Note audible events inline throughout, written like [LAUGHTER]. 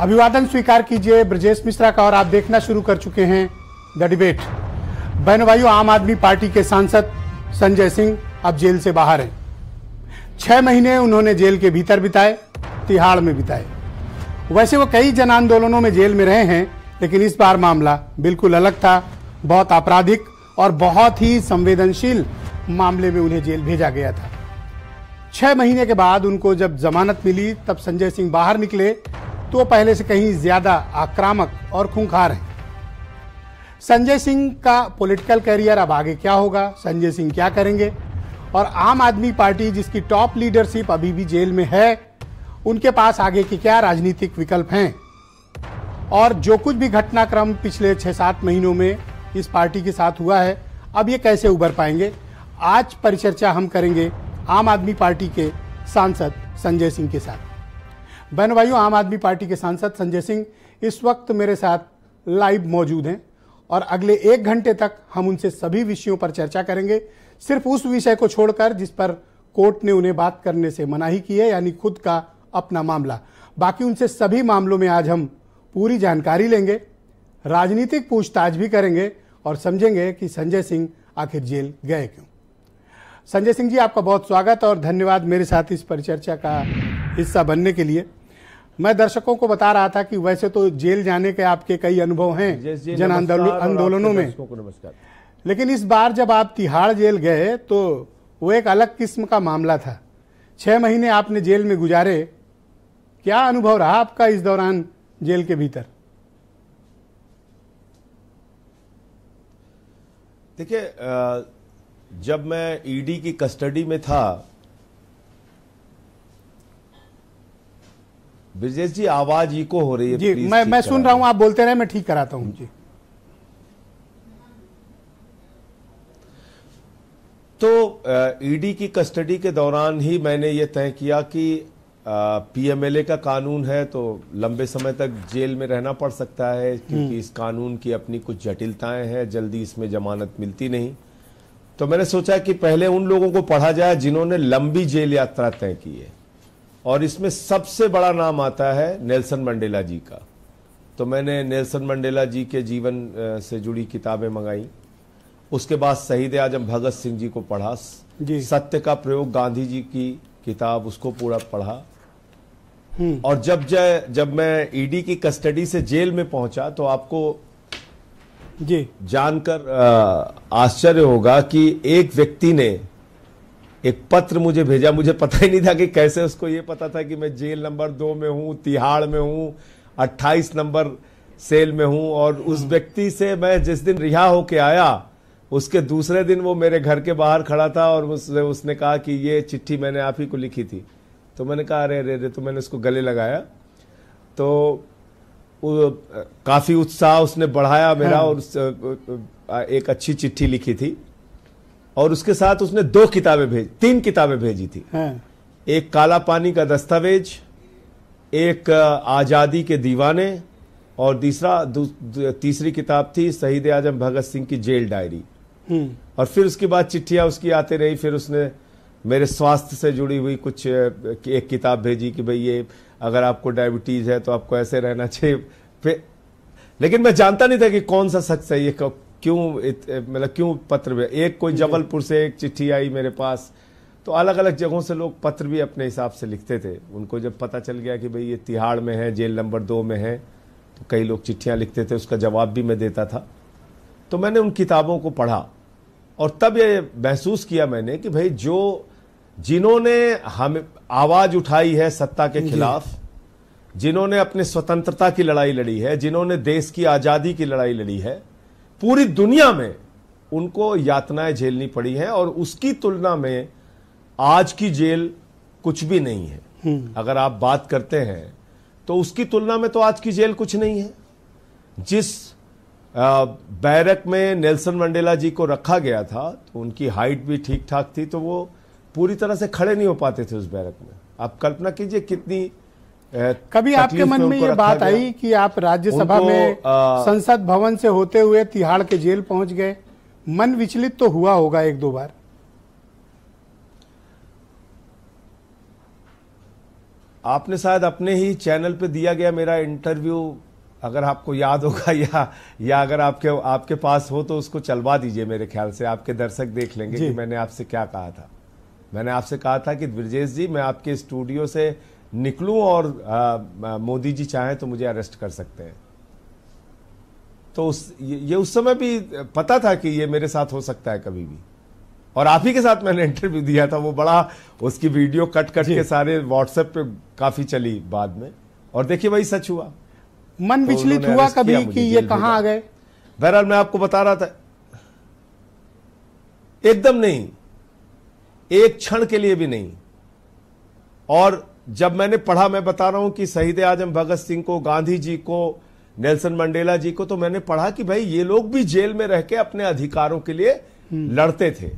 अभिवादन स्वीकार कीजिए ब्रजेश मिश्रा का और आप देखना शुरू कर चुके हैं द डिबेट बहन भाई आम आदमी पार्टी के सांसद संजय सिंह अब जेल से बाहर हैं छह महीने उन्होंने जेल के भीतर बिताए तिहाड़ में बिताए वैसे वो कई जन आंदोलनों में जेल में रहे हैं लेकिन इस बार मामला बिल्कुल अलग था बहुत आपराधिक और बहुत ही संवेदनशील मामले में उन्हें जेल भेजा गया था छह महीने के बाद उनको जब जमानत मिली तब संजय सिंह बाहर निकले तो पहले से कहीं ज्यादा आक्रामक और खूंखार हैं संजय सिंह का पॉलिटिकल करियर अब आगे क्या होगा संजय सिंह क्या करेंगे और आम आदमी पार्टी जिसकी टॉप लीडरशिप अभी भी जेल में है उनके पास आगे के क्या राजनीतिक विकल्प हैं और जो कुछ भी घटनाक्रम पिछले छह सात महीनों में इस पार्टी के साथ हुआ है अब ये कैसे उभर पाएंगे आज परिचर्चा हम करेंगे आम आदमी पार्टी के सांसद संजय सिंह के साथ बहन भाइयों आम आदमी पार्टी के सांसद संजय सिंह इस वक्त मेरे साथ लाइव मौजूद हैं और अगले एक घंटे तक हम उनसे सभी विषयों पर चर्चा करेंगे सिर्फ उस विषय को छोड़कर जिस पर कोर्ट ने उन्हें बात करने से मनाही की है यानी खुद का अपना मामला बाकी उनसे सभी मामलों में आज हम पूरी जानकारी लेंगे राजनीतिक पूछताछ भी करेंगे और समझेंगे कि संजय सिंह आखिर जेल गए क्यों संजय सिंह जी आपका बहुत स्वागत और धन्यवाद मेरे साथ इस परिचर्चा का हिस्सा बनने के लिए मैं दर्शकों को बता रहा था कि वैसे तो जेल जाने के आपके कई अनुभव हैं जन आंदोलनों में लेकिन इस बार जब आप तिहाड़ जेल गए तो वो एक अलग किस्म का मामला था छह महीने आपने जेल में गुजारे क्या अनुभव रहा आपका इस दौरान जेल के भीतर देखिए जब मैं ईडी e की कस्टडी में था ब्रजेश जी आवाज इको हो रही है जी मैं मैं सुन रहा हूं आप बोलते रहे मैं ठीक कराता हूं जी तो ईडी e की कस्टडी के दौरान ही मैंने ये तय किया कि पीएमएलए का कानून है तो लंबे समय तक जेल में रहना पड़ सकता है क्योंकि हम्म। इस कानून की अपनी कुछ जटिलताएं हैं जल्दी इसमें जमानत मिलती नहीं तो मैंने सोचा कि पहले उन लोगों को पढ़ा जाए जिन्होंने लंबी जेल यात्रा तय की है और इसमें सबसे बड़ा नाम आता है नेल्सन मंडेला जी का तो मैंने नेल्सन मंडेला जी के जीवन से जुड़ी किताबें मंगाई उसके बाद शहीद आजम भगत सिंह जी को पढ़ा जी। सत्य का प्रयोग गांधी जी की किताब उसको पूरा पढ़ा हम्म। और जब जय जब मैं ईडी की कस्टडी से जेल में पहुंचा तो आपको जी जानकर आश्चर्य होगा कि एक व्यक्ति ने एक पत्र मुझे भेजा मुझे पता ही नहीं था कि कैसे उसको ये पता था कि मैं जेल नंबर दो में हूँ तिहाड़ में हूँ अट्ठाईस नंबर सेल में हूँ और उस हम्म। व्यक्ति से मैं जिस दिन रिहा होके आया उसके दूसरे दिन वो मेरे घर के बाहर खड़ा था और उसने उसने कहा कि ये चिट्ठी मैंने आप ही को लिखी थी तो मैंने कहा अरे अरे अरे तो मैंने उसको गले लगाया तो काफ़ी उत्साह उसने बढ़ाया मेरा हाँ। और उस, एक अच्छी चिट्ठी लिखी थी और उसके साथ उसने दो किताबें भेज तीन किताबें भेजी थी हाँ। एक काला पानी का दस्तावेज एक आज़ादी के दीवाने और तीसरा तीसरी किताब थी शहीद आजम भगत सिंह की जेल डायरी हम्म। और फिर उसके बाद चिट्ठियां उसकी आते रही फिर उसने मेरे स्वास्थ्य से जुड़ी हुई कुछ एक किताब भेजी कि भाई ये अगर आपको डायबिटीज़ है तो आपको ऐसे रहना चाहिए फिर लेकिन मैं जानता नहीं था कि कौन सा शख्स है ये क्यों मतलब क्यों पत्र भी? एक कोई जबलपुर से एक चिट्ठी आई मेरे पास तो अलग अलग जगहों से लोग पत्र भी अपने हिसाब से लिखते थे उनको जब पता चल गया कि भाई ये तिहाड़ में है जेल नंबर दो में है तो कई लोग चिट्ठियाँ लिखते थे उसका जवाब भी मैं देता था तो मैंने उन किताबों को पढ़ा और तब ये महसूस किया मैंने कि भाई जो जिन्होंने हम आवाज़ उठाई है सत्ता के खिलाफ जिन्होंने अपने स्वतंत्रता की लड़ाई लड़ी है जिन्होंने देश की आज़ादी की लड़ाई लड़ी है पूरी दुनिया में उनको यातनाएं झेलनी पड़ी हैं और उसकी तुलना में आज की जेल कुछ भी नहीं है हम्म। अगर आप बात करते हैं तो उसकी तुलना में तो आज की जेल कुछ नहीं है जिस बैरक में नेल्सन मंडेला जी को रखा गया था तो उनकी हाइट भी ठीक ठाक थी तो वो पूरी तरह से खड़े नहीं हो पाते थे उस बैरक में आप कल्पना कीजिए कितनी कभी आपके मन में ये बात आई कि आप राज्यसभा में संसद भवन से होते हुए तिहाड़ के जेल पहुंच गए मन विचलित तो हुआ होगा एक दो बार आपने शायद अपने ही चैनल पे दिया गया मेरा इंटरव्यू अगर आपको याद होगा या या अगर आपके आपके पास हो तो उसको चलवा दीजिए मेरे ख्याल से आपके दर्शक देख लेंगे कि मैंने आपसे क्या कहा था मैंने आपसे कहा था कि ब्रजेश जी मैं आपके स्टूडियो से निकलूं और मोदी जी चाहें तो मुझे अरेस्ट कर सकते हैं तो उस ये उस समय भी पता था कि ये मेरे साथ हो सकता है कभी भी और आप ही के साथ मैंने इंटरव्यू दिया था वो बड़ा उसकी वीडियो कट कट के सारे व्हाट्सएप पे काफी चली बाद में और देखिए वही सच हुआ मन तो विचलित हुआ कभी कि ये कहां आ गए बहरहाल मैं आपको बता रहा था एकदम नहीं एक क्षण के लिए भी नहीं और जब मैंने पढ़ा मैं बता रहा हूं कि शहीद आजम भगत सिंह को गांधी जी को नेल्सन मंडेला जी को तो मैंने पढ़ा कि भाई ये लोग भी जेल में रह के अपने अधिकारों के लिए लड़ते थे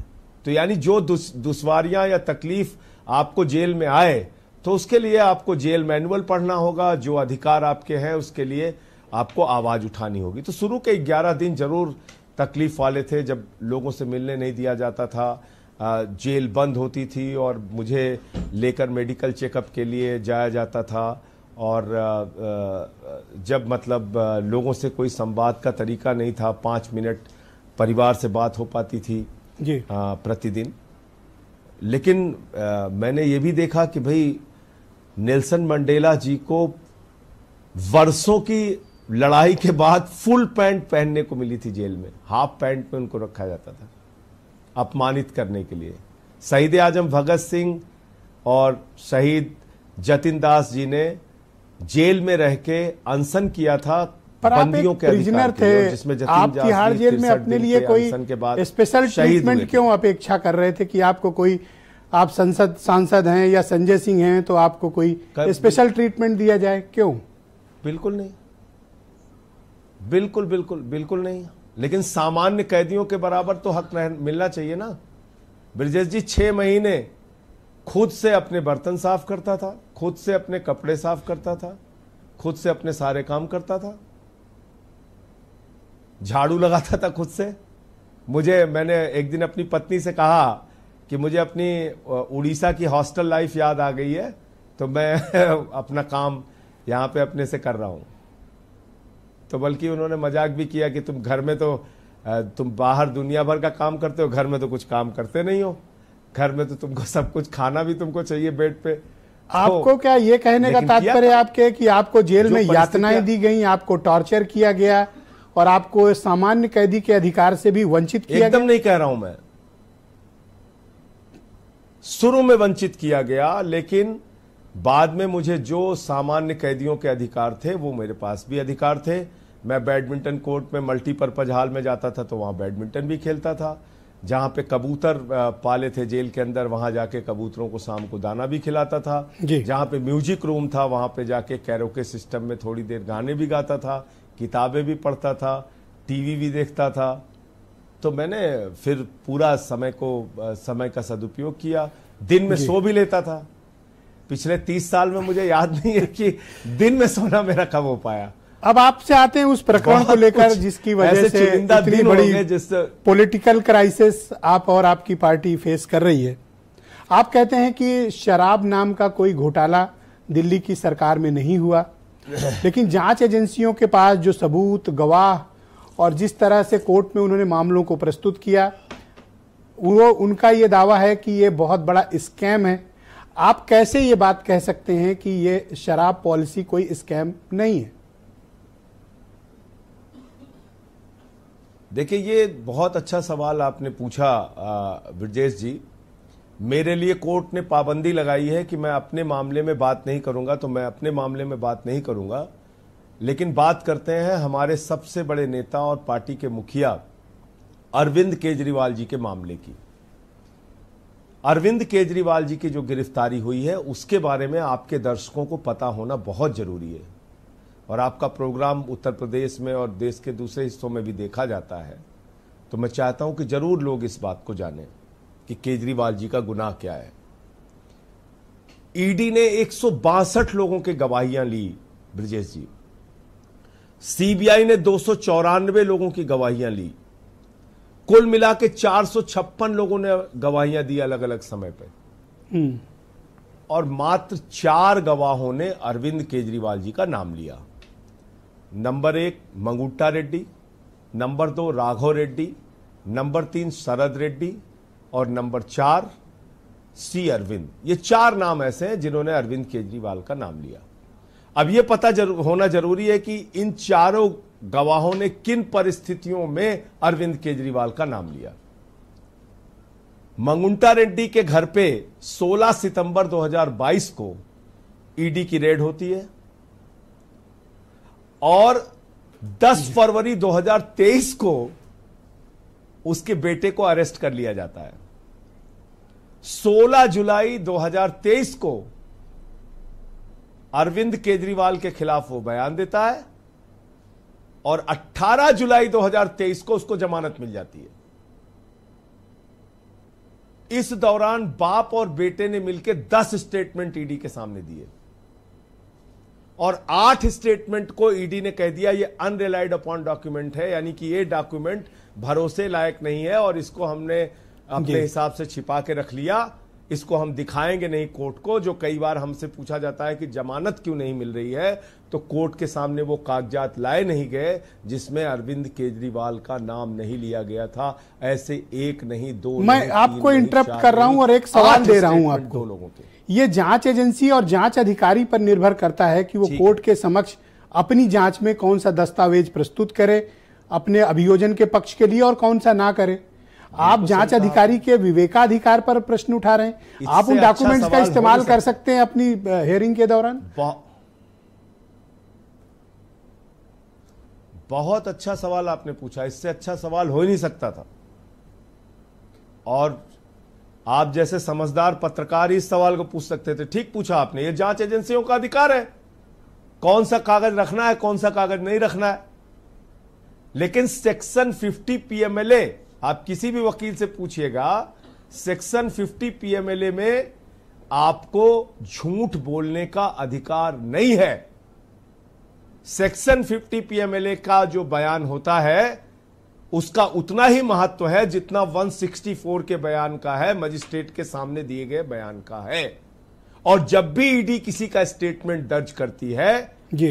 तो यानी जो दुशवारियां दुश्वारियां या तकलीफ आपको जेल में आए तो उसके लिए आपको जेल मैनुअल पढ़ना होगा जो अधिकार आपके हैं उसके लिए आपको आवाज उठानी होगी तो शुरू के 11 दिन जरूर तकलीफ वाले थे जब लोगों से मिलने नहीं दिया जाता था जेल बंद होती थी और मुझे लेकर मेडिकल चेकअप के लिए जाया जाता था और जब मतलब लोगों से कोई संवाद का तरीका नहीं था पाँच मिनट परिवार से बात हो पाती थी जी प्रतिदिन लेकिन मैंने ये भी देखा कि भाई नेल्सन मंडेला जी को वर्षों की लड़ाई के बाद फुल पैंट पहनने को मिली थी जेल में हाफ पैंट में उनको रखा जाता था अपमानित करने के लिए शहीद आजम भगत सिंह और शहीद जतिन दास जी ने जेल में रह के अनशन किया था पर बंदियों के प्रिजनर थे जिसमें आप तिहाड़ जेल में अपने लिए कोई स्पेशल ट्रीटमेंट क्यों अपेक्षा कर रहे थे कि आपको कोई आप संसद सांसद हैं या संजय सिंह हैं तो आपको कोई स्पेशल ट्रीटमेंट दिया जाए क्यों बिल्कुल नहीं बिल्कुल बिल्कुल बिल्कुल नहीं लेकिन सामान्य कैदियों के बराबर तो हक मिलना चाहिए ना ब्रजेश जी छः महीने खुद से अपने बर्तन साफ करता था खुद से अपने कपड़े साफ करता था खुद से अपने सारे काम करता था झाड़ू लगाता था खुद से मुझे मैंने एक दिन अपनी पत्नी से कहा कि मुझे अपनी उड़ीसा की हॉस्टल लाइफ याद आ गई है तो मैं [LAUGHS] अपना काम यहाँ पे अपने से कर रहा हूँ तो बल्कि उन्होंने मजाक भी किया कि तुम घर में तो तुम बाहर दुनिया भर का काम करते हो घर में तो कुछ काम करते नहीं हो घर में तो तुमको सब कुछ खाना भी तुमको चाहिए बेड पे तो आपको क्या ये कहने का तात्पर्य आपके कि आपको जेल में यातनाएं दी गई आपको टॉर्चर किया गया और आपको सामान्य कैदी के अधिकार से भी वंचित किया एकदम नहीं कह रहा हूं मैं शुरू में वंचित किया गया लेकिन बाद में मुझे जो सामान्य कैदियों के अधिकार थे वो मेरे पास भी अधिकार थे मैं बैडमिंटन कोर्ट में मल्टीपर्पज़ हॉल में जाता था तो वहाँ बैडमिंटन भी खेलता था जहाँ पे कबूतर पाले थे जेल के अंदर वहाँ जाके कबूतरों को शाम को दाना भी खिलाता था जहाँ पे म्यूजिक रूम था वहाँ पे जाके कैरोके सिस्टम में थोड़ी देर गाने भी गाता था किताबें भी पढ़ता था टीवी भी देखता था तो मैंने फिर पूरा समय को समय का सदुपयोग किया दिन में सो भी लेता था पिछले तीस साल में मुझे याद नहीं है कि दिन में सोना मेरा कब हो पाया अब आपसे आते हैं उस प्रकरण को लेकर जिसकी वजह से इतनी बड़ी पॉलिटिकल क्राइसिस आप और आपकी पार्टी फेस कर रही है आप कहते हैं कि शराब नाम का कोई घोटाला दिल्ली की सरकार में नहीं हुआ [LAUGHS] लेकिन जांच एजेंसियों के पास जो सबूत गवाह और जिस तरह से कोर्ट में उन्होंने मामलों को प्रस्तुत किया वो उनका ये दावा है कि ये बहुत बड़ा स्कैम है आप कैसे ये बात कह सकते हैं कि ये शराब पॉलिसी कोई स्कैम नहीं है देखिए ये बहुत अच्छा सवाल आपने पूछा ब्रजेश जी मेरे लिए कोर्ट ने पाबंदी लगाई है कि मैं अपने मामले में बात नहीं करूंगा तो मैं अपने मामले में बात नहीं करूंगा लेकिन बात करते हैं हमारे सबसे बड़े नेता और पार्टी के मुखिया अरविंद केजरीवाल जी के मामले की अरविंद केजरीवाल जी की जो गिरफ्तारी हुई है उसके बारे में आपके दर्शकों को पता होना बहुत जरूरी है और आपका प्रोग्राम उत्तर प्रदेश में और देश के दूसरे हिस्सों में भी देखा जाता है तो मैं चाहता हूं कि जरूर लोग इस बात को जानें कि केजरीवाल जी का गुनाह क्या है ईडी ने एक लोगों के गवाहियां ली ब्रजेश जी सीबीआई ने दो लोगों की गवाहियां ली कुल मिला के चार लोगों ने गवाहियां दी अलग अलग समय पर हम्म। और मात्र चार गवाहों ने अरविंद केजरीवाल जी का नाम लिया नंबर एक मंगुट्टा रेड्डी नंबर दो राघव रेड्डी नंबर तीन शरद रेड्डी और नंबर चार सी अरविंद ये चार नाम ऐसे हैं जिन्होंने अरविंद केजरीवाल का नाम लिया अब ये पता जरू, होना जरूरी है कि इन चारों गवाहों ने किन परिस्थितियों में अरविंद केजरीवाल का नाम लिया मंगुंटा रेड्डी के घर पे 16 सितंबर 2022 को ईडी की रेड होती है और 10 फरवरी 2023 को उसके बेटे को अरेस्ट कर लिया जाता है 16 जुलाई 2023 को अरविंद केजरीवाल के खिलाफ वो बयान देता है और 18 जुलाई 2023 को उसको जमानत मिल जाती है इस दौरान बाप और बेटे ने मिलकर 10 स्टेटमेंट ईडी के सामने दिए और आठ स्टेटमेंट को ईडी e ने कह दिया ये अनरिलाइड अपॉन डॉक्यूमेंट है यानी कि ये डॉक्यूमेंट भरोसे लायक नहीं है और इसको हमने अपने हिसाब से छिपा के रख लिया इसको हम दिखाएंगे नहीं कोर्ट को जो कई बार हमसे पूछा जाता है कि जमानत क्यों नहीं मिल रही है तो कोर्ट के सामने वो कागजात लाए नहीं गए जिसमें अरविंद केजरीवाल का नाम नहीं लिया गया था ऐसे एक नहीं दो मैं नहीं, आपको इंटरप्ट कर रहा हूं और एक सवाल दे रहा हूं आपको दो लोगों के ये जांच एजेंसी और जांच अधिकारी पर निर्भर करता है कि वो कोर्ट के समक्ष अपनी जांच में कौन सा दस्तावेज प्रस्तुत करे अपने अभियोजन के पक्ष के लिए और कौन सा ना करे आप जांच अधिकारी के विवेकाधिकार पर प्रश्न उठा रहे हैं आप उन डॉक्यूमेंट्स अच्छा का इस्तेमाल कर सकते हैं अपनी हेयरिंग के दौरान बहुत अच्छा सवाल आपने पूछा इससे अच्छा सवाल हो ही नहीं सकता था और आप जैसे समझदार पत्रकार इस सवाल को पूछ सकते थे ठीक पूछा आपने ये जांच एजेंसियों का अधिकार है कौन सा कागज रखना है कौन सा कागज नहीं रखना है लेकिन सेक्शन 50 पीएमएलए आप किसी भी वकील से पूछिएगा सेक्शन 50 पीएमएलए में आपको झूठ बोलने का अधिकार नहीं है सेक्शन 50 पीएमएलए का जो बयान होता है उसका उतना ही महत्व है जितना 164 के बयान का है मजिस्ट्रेट के सामने दिए गए बयान का है और जब भी ईडी किसी का स्टेटमेंट दर्ज करती है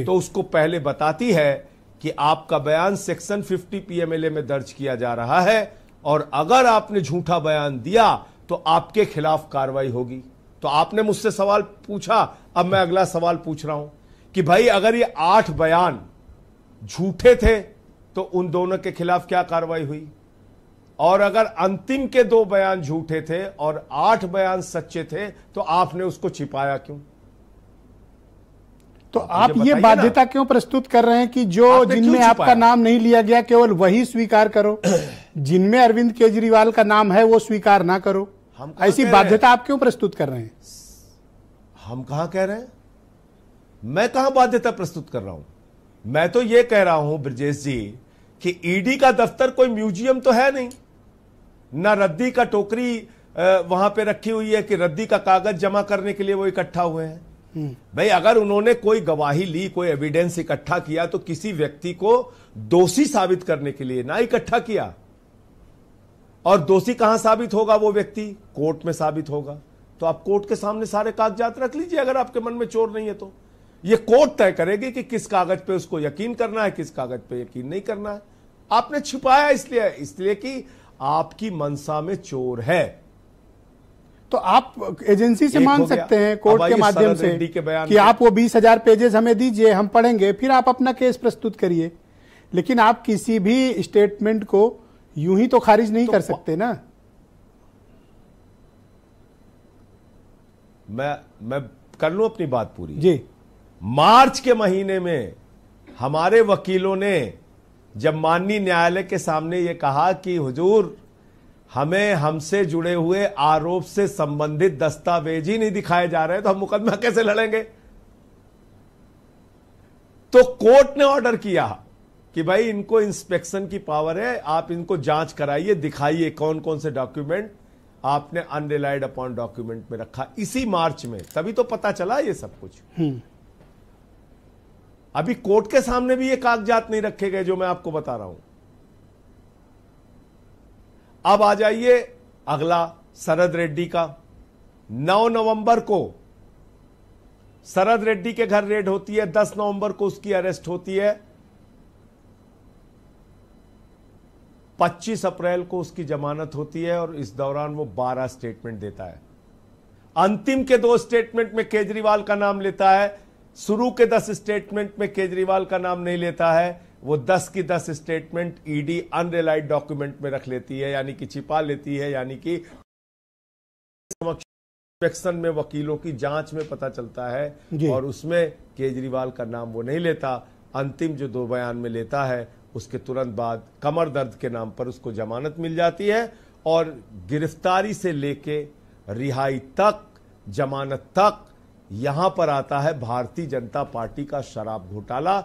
तो उसको पहले बताती है कि आपका बयान सेक्शन 50 पीएमएलए में दर्ज किया जा रहा है और अगर आपने झूठा बयान दिया तो आपके खिलाफ कार्रवाई होगी तो आपने मुझसे सवाल पूछा अब मैं अगला सवाल पूछ रहा हूं कि भाई अगर ये आठ बयान झूठे थे तो उन दोनों के खिलाफ क्या कार्रवाई हुई और अगर अंतिम के दो बयान झूठे थे और आठ बयान सच्चे थे तो आपने उसको छिपाया क्यों तो आप ये बाध्यता क्यों प्रस्तुत कर रहे हैं कि जो जिनमें आपका नाम नहीं लिया गया केवल वही स्वीकार करो [CLEARS THROAT] जिनमें अरविंद केजरीवाल का नाम है वो स्वीकार ना करो हम ऐसी बाध्यता आप क्यों प्रस्तुत कर रहे हैं हम कहा कह रहे हैं मैं कहा बाध्यता प्रस्तुत कर रहा हूं मैं तो ये कह रहा हूं ब्रजेश जी कि ईडी e का दफ्तर कोई म्यूजियम तो है नहीं ना रद्दी का टोकरी वहां पे रखी हुई है कि रद्दी का कागज जमा करने के लिए वो इकट्ठा हुए हैं हम्म। भाई अगर उन्होंने कोई गवाही ली कोई एविडेंस इकट्ठा किया तो किसी व्यक्ति को दोषी साबित करने के लिए ना इकट्ठा किया और दोषी कहां साबित होगा वो व्यक्ति कोर्ट में साबित होगा तो आप कोर्ट के सामने सारे कागजात रख लीजिए अगर आपके मन में चोर नहीं है तो ये कोर्ट तय करेगी कि किस कागज पे उसको यकीन करना है किस कागज पे यकीन नहीं करना है आपने छिपाया इसलिए इसलिए कि आपकी मनसा में चोर है तो आप एजेंसी से मांग सकते हैं कोर्ट के माध्यम से के कि आप वो बीस हजार पेजेस हमें दीजिए हम पढ़ेंगे फिर आप अपना केस प्रस्तुत करिए लेकिन आप किसी भी स्टेटमेंट को यूं ही तो खारिज नहीं तो कर सकते ना मैं मैं कर लू अपनी बात पूरी जी मार्च के महीने में हमारे वकीलों ने जब माननीय न्यायालय के सामने ये कहा कि हुजूर हमें हमसे जुड़े हुए आरोप से संबंधित दस्तावेज ही नहीं दिखाए जा रहे तो हम मुकदमा कैसे लड़ेंगे तो कोर्ट ने ऑर्डर किया कि भाई इनको इंस्पेक्शन की पावर है आप इनको जांच कराइए दिखाइए कौन कौन से डॉक्यूमेंट आपने अनरिलाइड अपॉन डॉक्यूमेंट में रखा इसी मार्च में तभी तो पता चला ये सब कुछ हम्म। अभी कोर्ट के सामने भी ये कागजात नहीं रखे गए जो मैं आपको बता रहा हूं अब आ जाइए अगला शरद रेड्डी का 9 नवंबर को शरद रेड्डी के घर रेड होती है 10 नवंबर को उसकी अरेस्ट होती है 25 अप्रैल को उसकी जमानत होती है और इस दौरान वो 12 स्टेटमेंट देता है अंतिम के दो स्टेटमेंट में केजरीवाल का नाम लेता है शुरू के दस स्टेटमेंट में केजरीवाल का नाम नहीं लेता है वो दस की दस स्टेटमेंट ईडी अनरिलाइड डॉक्यूमेंट में रख लेती है यानी कि छिपा लेती है यानी कि इंस्पेक्शन में वकीलों की जांच में पता चलता है और उसमें केजरीवाल का नाम वो नहीं लेता अंतिम जो दो बयान में लेता है उसके तुरंत बाद कमर दर्द के नाम पर उसको जमानत मिल जाती है और गिरफ्तारी से लेके रिहाई तक जमानत तक यहां पर आता है भारतीय जनता पार्टी का शराब घोटाला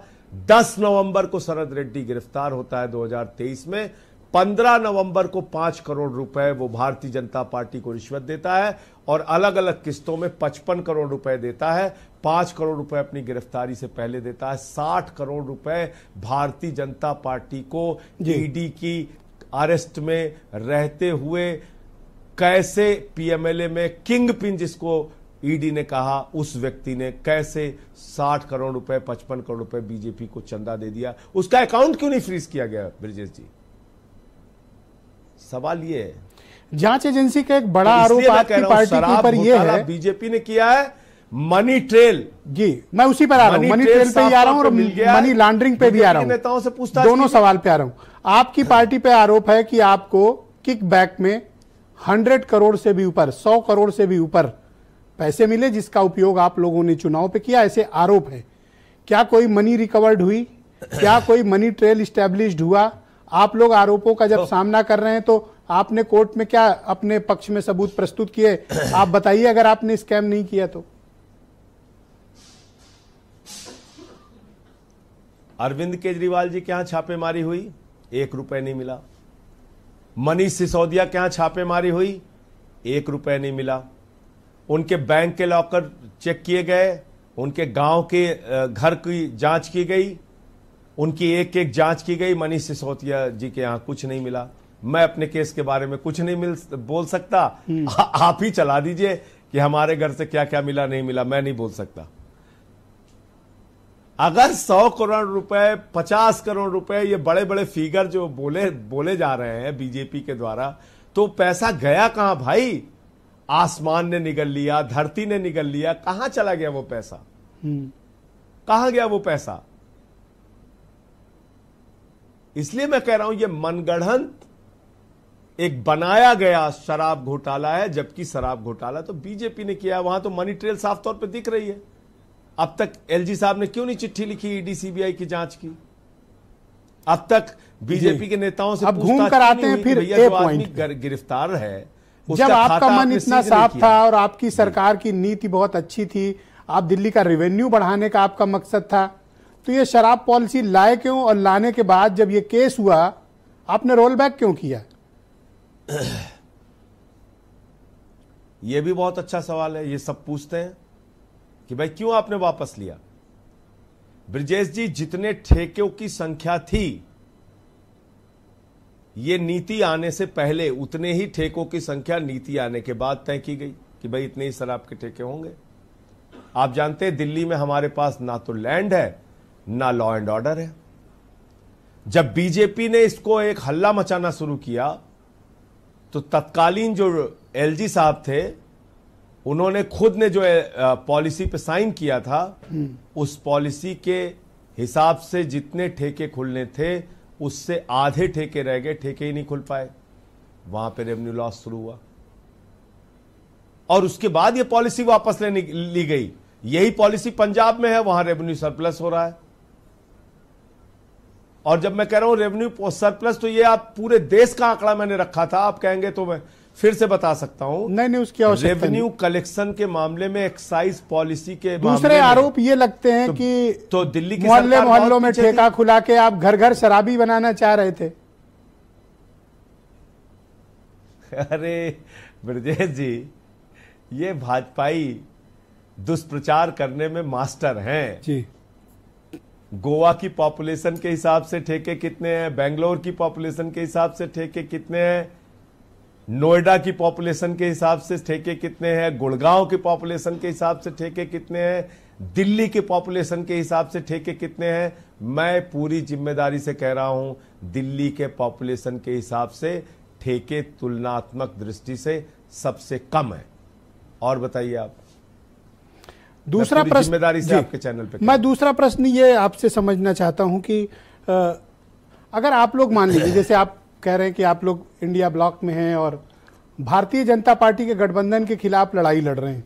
10 नवंबर को शरद रेड्डी गिरफ्तार होता है 2023 में 15 नवंबर को 5 करोड़ रुपए वो भारतीय जनता पार्टी को रिश्वत देता है और अलग अलग किस्तों में 55 करोड़ रुपए देता है 5 करोड़ रुपए अपनी गिरफ्तारी से पहले देता है 60 करोड़ रुपए भारतीय जनता पार्टी को ईडी की अरेस्ट में रहते हुए कैसे पीएमएलए में किंग पिन जिसको ईडी ने कहा उस व्यक्ति ने कैसे 60 करोड़ रुपए 55 करोड़ रुपए बीजेपी को चंदा दे दिया उसका अकाउंट क्यों नहीं फ्रीज किया गया ब्रिजेश जी सवाल ये है जांच एजेंसी का एक बड़ा तो आरोप आपकी पार्टी के ऊपर यह है बीजेपी ने किया है मनी ट्रेल जी मैं उसी पर आ रहा हूँ मनी ट्रेल पे आ रहा हूँ और मनी लॉन्ड्रिंग पे भी आ रहा हूँ नेताओं से पूछता दोनों सवाल पे आ रहा हूँ आपकी हाँ। पार्टी पे आरोप है कि आपको किक बैक में हंड्रेड करोड़ से भी ऊपर सौ करोड़ से भी ऊपर पैसे मिले जिसका उपयोग आप लोगों ने चुनाव पे किया ऐसे आरोप है क्या कोई मनी रिकवर्ड हुई क्या [CLEARS THROAT] कोई मनी ट्रेल स्टेब्लिश हुआ आप लोग आरोपों का जब तो- सामना कर रहे हैं तो आपने कोर्ट में क्या अपने पक्ष में सबूत प्रस्तुत किए [CLEARS THROAT] आप बताइए अगर आपने स्कैम नहीं किया तो अरविंद केजरीवाल जी के यहां छापेमारी हुई एक रुपए नहीं मिला मनीष सिसोदिया के यहां छापेमारी हुई एक रुपए नहीं मिला उनके बैंक के लॉकर चेक किए गए उनके गांव के घर की जांच की गई उनकी एक एक जांच की गई मनीष सिसोदिया जी के यहां कुछ नहीं मिला मैं अपने केस के बारे में कुछ नहीं मिल बोल सकता हम्म। आप ही चला दीजिए कि हमारे घर से क्या क्या मिला नहीं मिला मैं नहीं बोल सकता अगर 100 करोड़ रुपए 50 करोड़ रुपए ये बड़े बड़े फिगर जो बोले बोले जा रहे हैं बीजेपी के द्वारा तो पैसा गया कहां भाई आसमान ने निगल लिया धरती ने निगल लिया कहां चला गया वो पैसा हम्म। कहां गया वो पैसा इसलिए मैं कह रहा हूं ये मनगढ़ंत एक बनाया गया शराब घोटाला है जबकि शराब घोटाला तो बीजेपी ने किया वहां तो मनी ट्रेल साफ तौर पर दिख रही है अब तक एलजी साहब ने क्यों नहीं चिट्ठी लिखी ईडी सीबीआई की जांच की अब तक बीजेपी के नेताओं से अब घूम कर आते हैं फिर गिरफ्तार है जब आपका मन इतना साफ था और आपकी सरकार की नीति बहुत अच्छी थी आप दिल्ली का रेवेन्यू बढ़ाने का आपका मकसद था तो ये शराब पॉलिसी लाए क्यों और लाने के बाद जब ये केस हुआ आपने रोल बैक क्यों किया [CLEARS THROAT] ये भी बहुत अच्छा सवाल है ये सब पूछते हैं कि भाई क्यों आपने वापस लिया ब्रजेश जी जितने ठेकों की संख्या थी ये नीति आने से पहले उतने ही ठेकों की संख्या नीति आने के बाद तय की गई कि भाई इतने ही शराब के ठेके होंगे आप जानते हैं दिल्ली में हमारे पास ना तो लैंड है ना लॉ एंड ऑर्डर है जब बीजेपी ने इसको एक हल्ला मचाना शुरू किया तो तत्कालीन जो एलजी साहब थे उन्होंने खुद ने जो पॉलिसी पे साइन किया था हम्म। उस पॉलिसी के हिसाब से जितने ठेके खुलने थे उससे आधे ठेके रह गए ठेके ही नहीं खुल पाए वहां पे रेवेन्यू लॉस शुरू हुआ और उसके बाद यह पॉलिसी वापस लेने ली गई यही पॉलिसी पंजाब में है वहां रेवेन्यू सरप्लस हो रहा है और जब मैं कह रहा हूं रेवेन्यू सरप्लस तो ये आप पूरे देश का आंकड़ा मैंने रखा था आप कहेंगे तो मैं फिर से बता सकता हूँ नहीं नहीं उसकी आवश्यकता रेवेन्यू कलेक्शन के मामले में एक्साइज पॉलिसी के दूसरे आरोप ये लगते हैं तो, कि तो दिल्ली के मोहल्ले मोहल्लों में ठेका खुला के आप घर घर शराबी बनाना चाह रहे थे अरे ब्रजेश जी ये भाजपाई दुष्प्रचार करने में मास्टर हैं जी गोवा की पॉपुलेशन के हिसाब से ठेके कितने हैं बेंगलोर की पॉपुलेशन के हिसाब से ठेके कितने हैं नोएडा की पॉपुलेशन के हिसाब से ठेके कितने हैं गुड़गांव की पॉपुलेशन के हिसाब से ठेके कितने हैं दिल्ली के पॉपुलेशन के हिसाब से ठेके कितने हैं मैं पूरी जिम्मेदारी से कह रहा हूं दिल्ली के पॉपुलेशन के हिसाब से ठेके तुलनात्मक दृष्टि से सबसे कम है और बताइए आप दूसरा प्रश्न जिम्मेदारी से आपके चैनल पे मैं दूसरा प्रश्न ये आपसे समझना चाहता हूं कि आ, अगर आप लोग मान लीजिए [CLEARS THROAT] जैसे आप कह रहे हैं कि आप लोग इंडिया ब्लॉक में हैं और भारतीय जनता पार्टी के गठबंधन के खिलाफ लड़ाई लड़ रहे हैं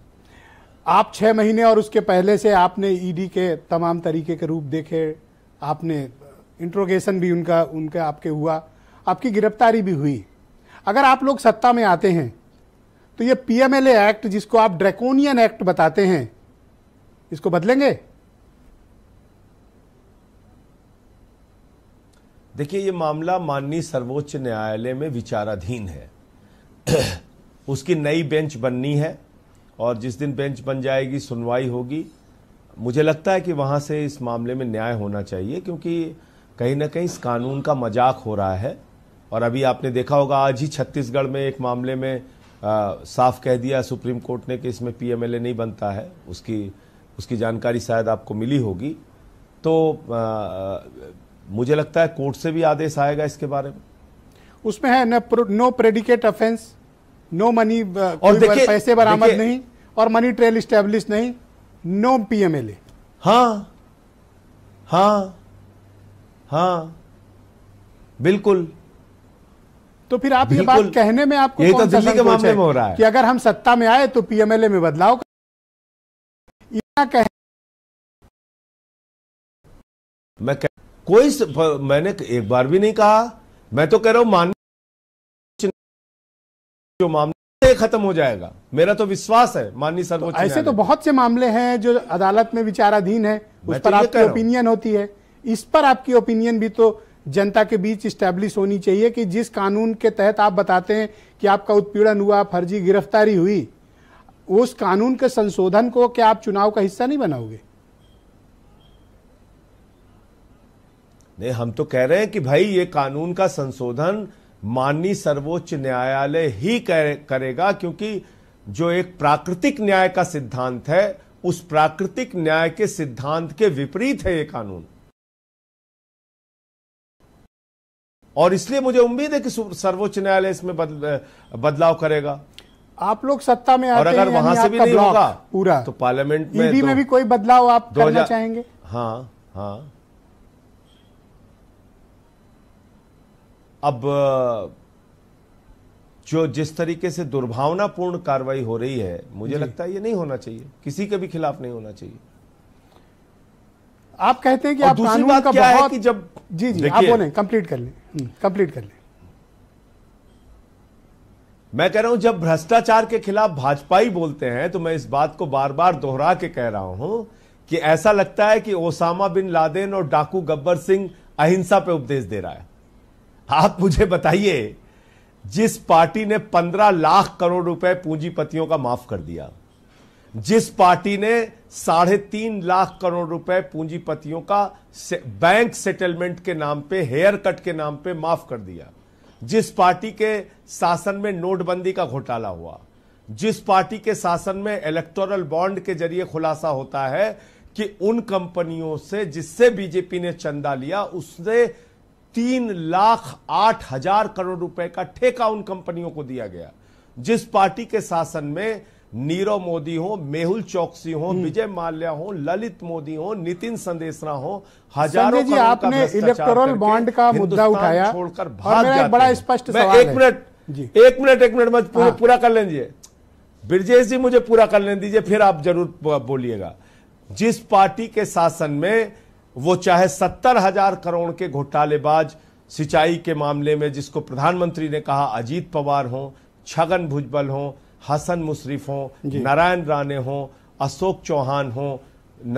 आप छह महीने और उसके पहले से आपने ईडी e के तमाम तरीके के रूप देखे आपने इंट्रोगेशन भी उनका उनका आपके हुआ आपकी गिरफ्तारी भी हुई अगर आप लोग सत्ता में आते हैं तो ये पीएमएलए एक्ट जिसको आप ड्रैकोनियन एक्ट बताते हैं इसको बदलेंगे देखिए ये मामला माननीय सर्वोच्च न्यायालय में विचाराधीन है [CLEARS THROAT] उसकी नई बेंच बननी है और जिस दिन बेंच बन जाएगी सुनवाई होगी मुझे लगता है कि वहाँ से इस मामले में न्याय होना चाहिए क्योंकि कहीं ना कहीं इस कानून का मजाक हो रहा है और अभी आपने देखा होगा आज ही छत्तीसगढ़ में एक मामले में आ, साफ कह दिया सुप्रीम कोर्ट ने कि इसमें पीएमएलए नहीं बनता है उसकी उसकी जानकारी शायद आपको मिली होगी तो आ, मुझे लगता है कोर्ट से भी आदेश आएगा इसके बारे में उसमें है no predicate offence no money और पैसे बरामद नहीं और मनी ट्रेल स्टेब्लिश नहीं नो पीएमएलए हाँ हाँ हाँ बिल्कुल तो फिर आप ये बात कहने में आपको ये तो दिल्ली के मामले में हो रहा है कि अगर हम सत्ता में आए तो पीएमएलए में बदलाव मैं कह कोई स, मैंने एक बार भी नहीं कहा मैं तो कह रहा हूं मान जो मामले खत्म हो जाएगा मेरा तो विश्वास है माननीय तो सर्वोच्च तो ऐसे तो बहुत से मामले हैं जो अदालत में विचाराधीन है उस तो पर आपकी ओपिनियन होती है इस पर आपकी ओपिनियन भी तो जनता के बीच स्टैब्लिश होनी चाहिए कि जिस कानून के तहत आप बताते हैं कि आपका उत्पीड़न हुआ फर्जी गिरफ्तारी हुई उस कानून के संशोधन को क्या आप चुनाव का हिस्सा नहीं बनाओगे नहीं हम तो कह रहे हैं कि भाई ये कानून का संशोधन माननीय सर्वोच्च न्यायालय ही करेगा क्योंकि जो एक प्राकृतिक न्याय का सिद्धांत है उस प्राकृतिक न्याय के सिद्धांत के विपरीत है ये कानून और इसलिए मुझे उम्मीद है कि सर्वोच्च न्यायालय इसमें बदल, बदलाव करेगा आप लोग सत्ता में आते और अगर वहां से भी नहीं होगा पूरा तो पार्लियामेंट में, में भी कोई बदलाव आप करना चाहेंगे हाँ हाँ अब जो जिस तरीके से दुर्भावनापूर्ण कार्रवाई हो रही है मुझे लगता है ये नहीं होना चाहिए किसी के भी खिलाफ नहीं होना चाहिए आप कहते हैं कि आप दूसरी बात का क्या है कि जब जी जी आप बोले कंप्लीट कर ले कंप्लीट हम्म, कर ले मैं कह रहा हूं जब भ्रष्टाचार के खिलाफ भाजपा ही बोलते हैं तो मैं इस बात को बार बार दोहरा के कह रहा हूं कि ऐसा लगता है कि ओसामा बिन लादेन और डाकू गब्बर सिंह अहिंसा पे उपदेश दे रहा है आप मुझे बताइए जिस पार्टी ने 15 लाख करोड़ रुपए पूंजीपतियों का माफ कर दिया जिस पार्टी ने साढ़े तीन लाख करोड़ रुपए पूंजीपतियों का से, बैंक सेटलमेंट के नाम पे हेयर कट के नाम पे माफ कर दिया जिस पार्टी के शासन में नोटबंदी का घोटाला हुआ जिस पार्टी के शासन में इलेक्टोरल बॉन्ड के जरिए खुलासा होता है कि उन कंपनियों से जिससे बीजेपी ने चंदा लिया उसने तीन लाख आठ हजार करोड़ रुपए का ठेका उन कंपनियों को दिया गया जिस पार्टी के शासन में नीरव मोदी हो मेहुल चौकसी हो हम्म। विजय माल्या हो ललित मोदी हो नितिन संदेशरा हो हजारों जी आपने इलेक्टोरल बॉन्ड का मुद्दा उठाया छोड़कर भाग जाते बड़ा स्पष्ट एक मिनट एक मिनट एक मिनट मत पूरा, हाँ। पूरा कर लीजिए ब्रजेश जी मुझे पूरा कर लेने दीजिए फिर आप जरूर बोलिएगा जिस पार्टी के शासन में वो चाहे सत्तर हजार करोड़ के घोटालेबाज सिंचाई के मामले में जिसको प्रधानमंत्री ने कहा अजीत पवार हों छगन भुजबल हों हसन मुशरीफ हों नारायण राणे हों अशोक चौहान हों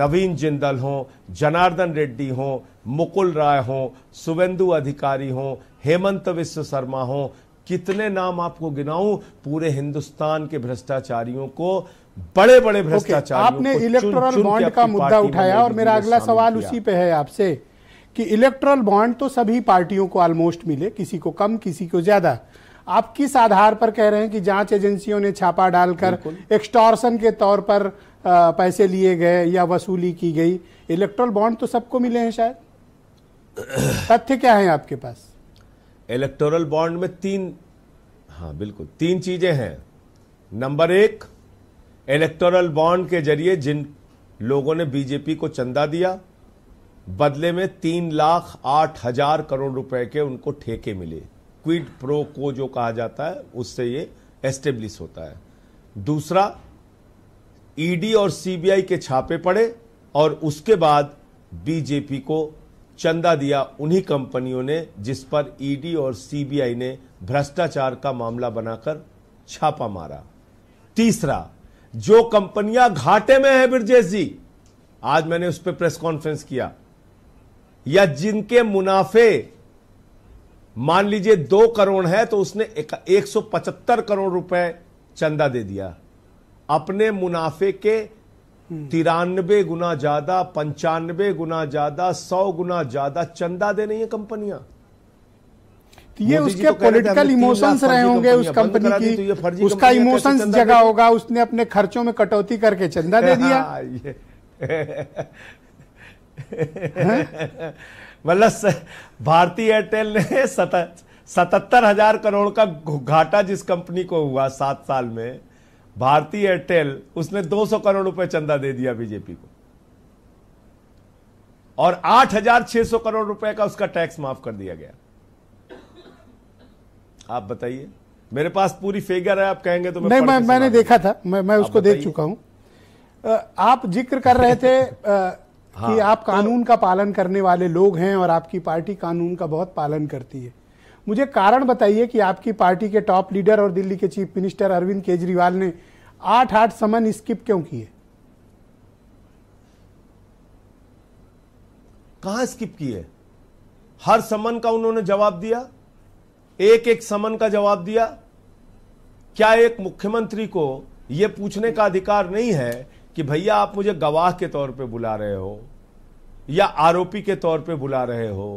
नवीन जिंदल हों जनार्दन रेड्डी हों मुकुल राय हों सुवेंदु अधिकारी हों हेमंत विश्व शर्मा हों कितने नाम आपको गिनाऊं पूरे हिंदुस्तान के भ्रष्टाचारियों को बड़े बड़े भ्रष्टाचार okay, आपने इलेक्टोरल बॉन्ड का मुद्दा उठाया और मेरा अगला सवाल उसी पे है आपसे कि इलेक्टोरल बॉन्ड तो सभी पार्टियों को ऑलमोस्ट मिले किसी को कम किसी को ज्यादा आप किस आधार पर कह रहे हैं कि जांच एजेंसियों ने छापा डालकर एक्सटॉर्सन के तौर पर पैसे लिए गए या वसूली की गई इलेक्ट्रल बॉन्ड तो सबको मिले हैं शायद [COUGHS] तथ्य क्या है आपके पास इलेक्टोरल बॉन्ड में तीन हाँ बिल्कुल तीन चीजें हैं नंबर एक इलेक्टोरल बॉन्ड के जरिए जिन लोगों ने बीजेपी को चंदा दिया बदले में तीन लाख आठ हजार करोड़ रुपए के उनको ठेके मिले क्विड प्रो को जो कहा जाता है उससे ये एस्टेब्लिश होता है दूसरा ईडी e और सीबीआई के छापे पड़े और उसके बाद बीजेपी को चंदा दिया उन्हीं कंपनियों ने जिस पर ईडी e और सीबीआई ने भ्रष्टाचार का मामला बनाकर छापा मारा तीसरा जो कंपनियां घाटे में है ब्रजेश जी आज मैंने उस पर प्रेस कॉन्फ्रेंस किया या जिनके मुनाफे मान लीजिए दो करोड़ है तो उसने एक सौ पचहत्तर करोड़ रुपए चंदा दे दिया अपने मुनाफे के तिरानबे गुना ज्यादा पंचानबे गुना ज्यादा सौ गुना ज्यादा चंदा दे रही है कंपनियां तो ये उसके पॉलिटिकल तो इमोशंस रहे होंगे उस कंपनी तो की उसका इमोशंस जगह होगा उसने अपने खर्चों में कटौती करके चंदा दे दिया [LAUGHS] हाँ, [LAUGHS] मतलब भारतीय एयरटेल ने सतहत्तर हजार करोड़ का घाटा जिस कंपनी को हुआ सात साल में भारतीय एयरटेल उसने 200 करोड़ रुपए चंदा दे दिया बीजेपी को और 8,600 करोड़ रुपए का उसका टैक्स माफ कर दिया गया आप बताइए मेरे पास पूरी फिगर है आप कहेंगे तो मैं नहीं मैं मैंने देखा था मैं मैं उसको देख चुका हूं आप जिक्र कर रहे थे आ, कि हाँ। आप कानून का पालन करने वाले लोग हैं और आपकी पार्टी कानून का बहुत पालन करती है मुझे कारण बताइए कि आपकी पार्टी के टॉप लीडर और दिल्ली के चीफ मिनिस्टर अरविंद केजरीवाल ने आठ आठ समन स्किप क्यों किए कहा स्किप किए हर समन का उन्होंने जवाब दिया एक एक समन का जवाब दिया क्या एक मुख्यमंत्री को यह पूछने का अधिकार नहीं है कि भैया आप मुझे गवाह के तौर पे बुला रहे हो या आरोपी के तौर पे बुला रहे हो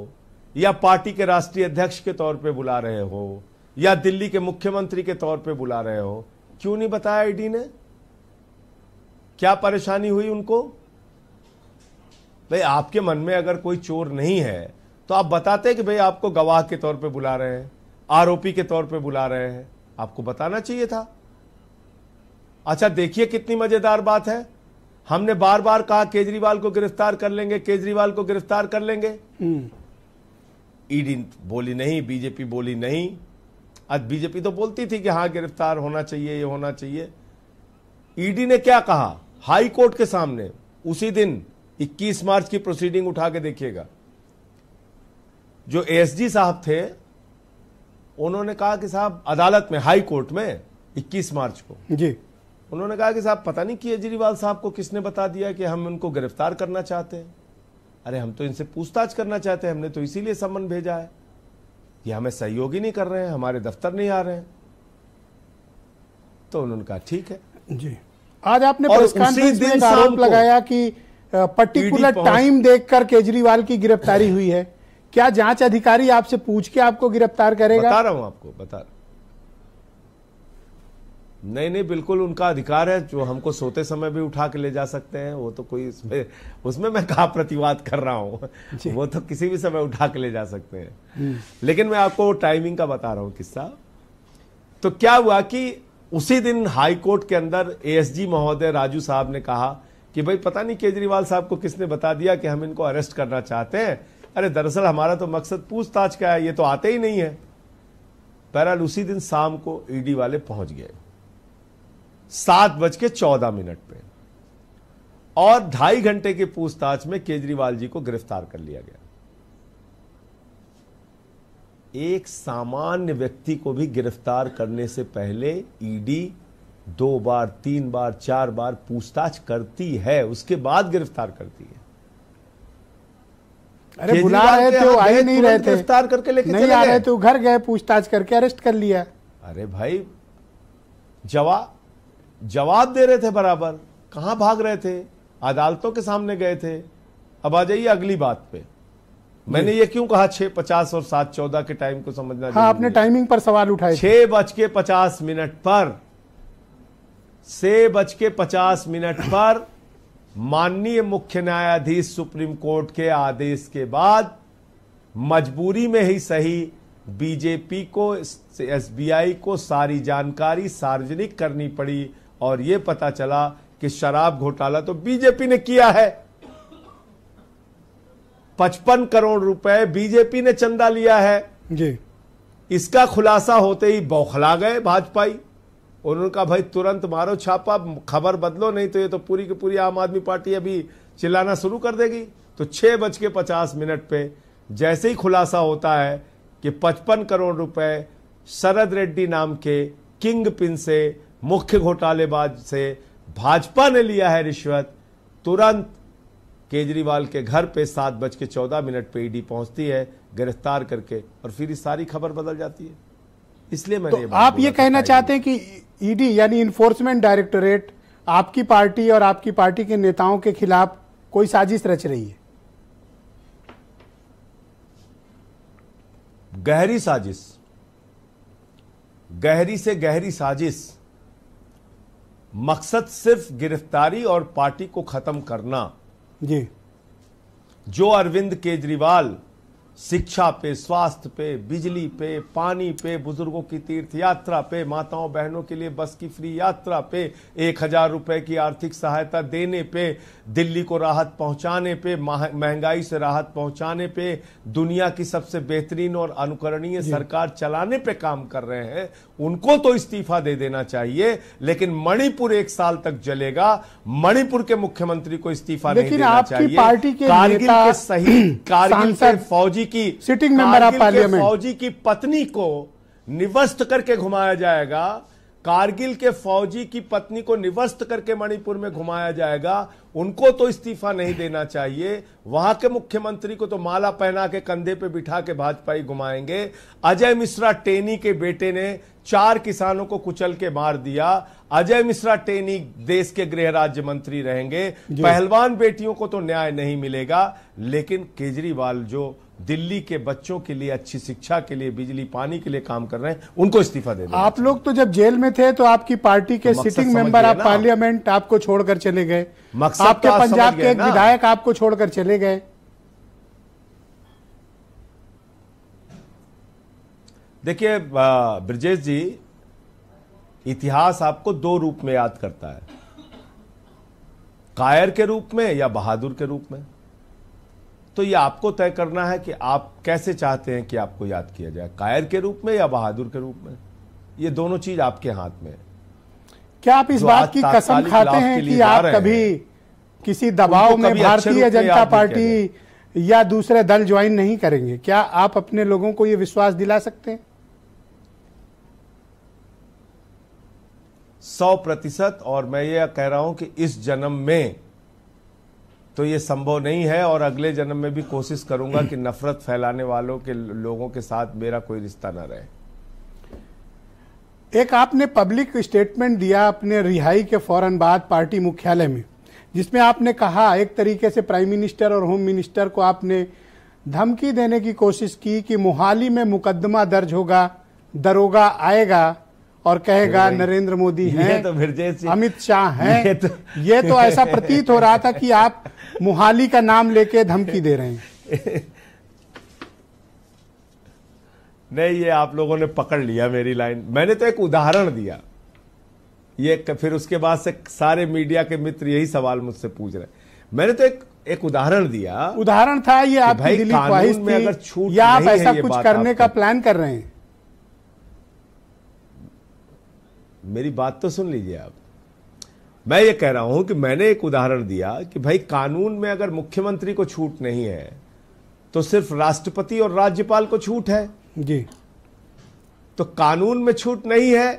या पार्टी के राष्ट्रीय अध्यक्ष के तौर पे बुला रहे हो या दिल्ली के मुख्यमंत्री के तौर पे बुला रहे हो क्यों नहीं बताया ईडी ने क्या परेशानी हुई उनको भाई आपके मन में अगर कोई चोर नहीं है तो आप बताते कि भाई आपको गवाह के तौर पे बुला रहे हैं आरोपी के तौर पे बुला रहे हैं आपको बताना चाहिए था अच्छा देखिए कितनी मजेदार बात है हमने बार बार कहा केजरीवाल को गिरफ्तार कर लेंगे केजरीवाल को गिरफ्तार कर लेंगे हम्म। ईडी बोली नहीं बीजेपी बोली नहीं आज बीजेपी तो बोलती थी कि हाँ गिरफ्तार होना चाहिए ये होना चाहिए ईडी ने क्या कहा हाई कोर्ट के सामने उसी दिन 21 मार्च की प्रोसीडिंग उठा के देखिएगा जो एसजी साहब थे उन्होंने कहा कि साहब अदालत में हाई कोर्ट में 21 मार्च को जी उन्होंने कहा कि साहब पता नहीं केजरीवाल साहब को किसने बता दिया कि हम उनको गिरफ्तार करना चाहते हैं अरे हम तो इनसे पूछताछ करना चाहते हैं हमने तो इसीलिए समन भेजा है ये हमें सहयोग ही नहीं कर रहे हैं हमारे दफ्तर नहीं आ रहे हैं तो उन्होंने कहा ठीक है जी आज आपने प्रेस कॉन्फ्रेंस में आरोप लगाया कि पर्टिकुलर टाइम देखकर केजरीवाल की गिरफ्तारी हुई है क्या जांच अधिकारी आपसे पूछ के आपको गिरफ्तार करेगा बता रहा हूं आपको बता रहा नहीं नहीं बिल्कुल उनका अधिकार है जो हमको सोते समय भी उठा के ले जा सकते हैं वो तो कोई उसमें उसमें मैं कहा प्रतिवाद कर रहा हूँ वो तो किसी भी समय उठा के ले जा सकते हैं लेकिन मैं आपको टाइमिंग का बता रहा हूँ किस्सा तो क्या हुआ कि उसी दिन हाई कोर्ट के अंदर एएसजी महोदय राजू साहब ने कहा कि भाई पता नहीं केजरीवाल साहब को किसने बता दिया कि हम इनको अरेस्ट करना चाहते हैं अरे दरअसल हमारा तो मकसद पूछताछ का है ये तो आते ही नहीं है बहरहाल उसी दिन शाम को ईडी वाले पहुंच गए सात बज के चौदह मिनट पे और ढाई घंटे की पूछताछ में केजरीवाल जी को गिरफ्तार कर लिया गया एक सामान्य व्यक्ति को भी गिरफ्तार करने से पहले ईडी दो बार तीन बार चार बार पूछताछ करती है उसके बाद गिरफ्तार करती है अरे बुला रहे थे वो नहीं रहे थे गिरफ्तार करके लेके नहीं आ रहे थे घर गए पूछताछ करके अरेस्ट कर लिया अरे भाई जवाब जवाब दे रहे थे बराबर कहां भाग रहे थे अदालतों के सामने गए थे अब आ जाइए अगली बात पे मैंने ये क्यों कहा छह पचास और सात चौदह के टाइम को समझना हाँ, आपने टाइमिंग पर सवाल उठाया छह बज के पचास मिनट पर से बज के पचास मिनट पर माननीय मुख्य न्यायाधीश सुप्रीम कोर्ट के आदेश के बाद मजबूरी में ही सही बीजेपी को एसबीआई को सारी जानकारी सार्वजनिक करनी पड़ी और यह पता चला कि शराब घोटाला तो बीजेपी ने किया है पचपन करोड़ रुपए बीजेपी ने चंदा लिया है जी इसका खुलासा होते ही बौखला गए भाजपाई उन्होंने कहा भाई तुरंत मारो छापा खबर बदलो नहीं तो ये तो पूरी की पूरी आम आदमी पार्टी अभी चिल्लाना शुरू कर देगी तो छह बज के पचास मिनट पे जैसे ही खुलासा होता है कि पचपन करोड़ रुपए शरद रेड्डी नाम के किंग पिन से मुख्य घोटालेबाज से भाजपा ने लिया है रिश्वत तुरंत केजरीवाल के घर पे सात बज के चौदह मिनट पे ईडी पहुंचती है गिरफ्तार करके और फिर सारी खबर बदल जाती है इसलिए मैंने तो ये आप ये कहना चाहते हैं कि ईडी e यानी इन्फोर्समेंट डायरेक्टोरेट आपकी पार्टी और आपकी पार्टी के नेताओं के खिलाफ कोई साजिश रच रही है गहरी साजिश गहरी से गहरी साजिश मकसद सिर्फ गिरफ्तारी और पार्टी को खत्म करना जी जो अरविंद केजरीवाल शिक्षा पे स्वास्थ्य पे बिजली पे पानी पे बुजुर्गों की तीर्थ यात्रा पे माताओं बहनों के लिए बस की फ्री यात्रा पे एक हजार रुपए की आर्थिक सहायता देने पे दिल्ली को राहत पहुंचाने पे महंगाई से राहत पहुंचाने पे दुनिया की सबसे बेहतरीन और अनुकरणीय सरकार चलाने पे काम कर रहे हैं उनको तो इस्तीफा दे देना चाहिए लेकिन मणिपुर एक साल तक जलेगा मणिपुर के मुख्यमंत्री को इस्तीफा नहीं देना चाहिए कारगिल के सही कारगिल के फौजी फौजी की सिटिंग मेंबर ऑफ पार्लियामेंट फौजी की पत्नी को निवस्त करके घुमाया जाएगा कारगिल के फौजी की पत्नी को निवस्त करके मणिपुर में घुमाया जाएगा उनको तो इस्तीफा नहीं देना चाहिए वहां के मुख्यमंत्री को तो माला पहना के कंधे पे बिठा के भाजपाई घुमाएंगे अजय मिश्रा टेनी के बेटे ने चार किसानों को कुचल के मार दिया अजय मिश्रा टेनी देश के गृह राज्य मंत्री रहेंगे पहलवान बेटियों को तो न्याय नहीं मिलेगा लेकिन केजरीवाल जो दिल्ली के बच्चों के लिए अच्छी शिक्षा के लिए बिजली पानी के लिए काम कर रहे हैं उनको इस्तीफा दे आप लोग तो जब जेल में थे तो आपकी पार्टी के तो सिटिंग मेंबर आप पार्लियामेंट आपको छोड़कर चले गए आपके पंजाब के एक विधायक आपको छोड़कर चले गए देखिए ब्रजेश जी इतिहास आपको दो रूप में याद करता है कायर के रूप में या बहादुर के रूप में तो ये आपको तय करना है कि आप कैसे चाहते हैं कि आपको याद किया जाए कायर के रूप में या बहादुर के रूप में ये दोनों चीज आपके हाथ में है क्या आप इस बात की कसम खाते हैं कि आप कभी किसी दबाव में भारतीय जनता पार्टी या दूसरे दल ज्वाइन नहीं करेंगे क्या आप अपने लोगों को यह विश्वास दिला सकते हैं सौ प्रतिशत और मैं ये कह रहा हूं कि इस जन्म में तो ये संभव नहीं है और अगले जन्म में भी कोशिश करूंगा कि नफरत फैलाने वालों के लोगों के साथ मेरा कोई रिश्ता ना रहे एक आपने पब्लिक स्टेटमेंट दिया अपने रिहाई के फौरन बाद पार्टी मुख्यालय में जिसमें आपने कहा एक तरीके से प्राइम मिनिस्टर और होम मिनिस्टर को आपने धमकी देने की कोशिश की कि मोहाली में मुकदमा दर्ज होगा दरोगा आएगा और कहेगा नरेंद्र मोदी है तो अमित शाह हैं ये तो, ये तो ऐसा प्रतीत हो रहा था कि आप मोहाली का नाम लेके धमकी दे रहे हैं नहीं ये आप लोगों ने पकड़ लिया मेरी लाइन मैंने तो एक उदाहरण दिया ये फिर उसके बाद से सारे मीडिया के मित्र यही सवाल मुझसे पूछ रहे मैंने तो एक एक उदाहरण दिया उदाहरण था ये आप भाई में अगर छूट या आप ऐसा कुछ करने का प्लान कर रहे हैं मेरी बात तो सुन लीजिए आप मैं ये कह रहा हूं कि मैंने एक उदाहरण दिया कि भाई कानून में अगर मुख्यमंत्री को छूट नहीं है तो सिर्फ राष्ट्रपति और राज्यपाल को छूट है जी तो कानून में छूट नहीं है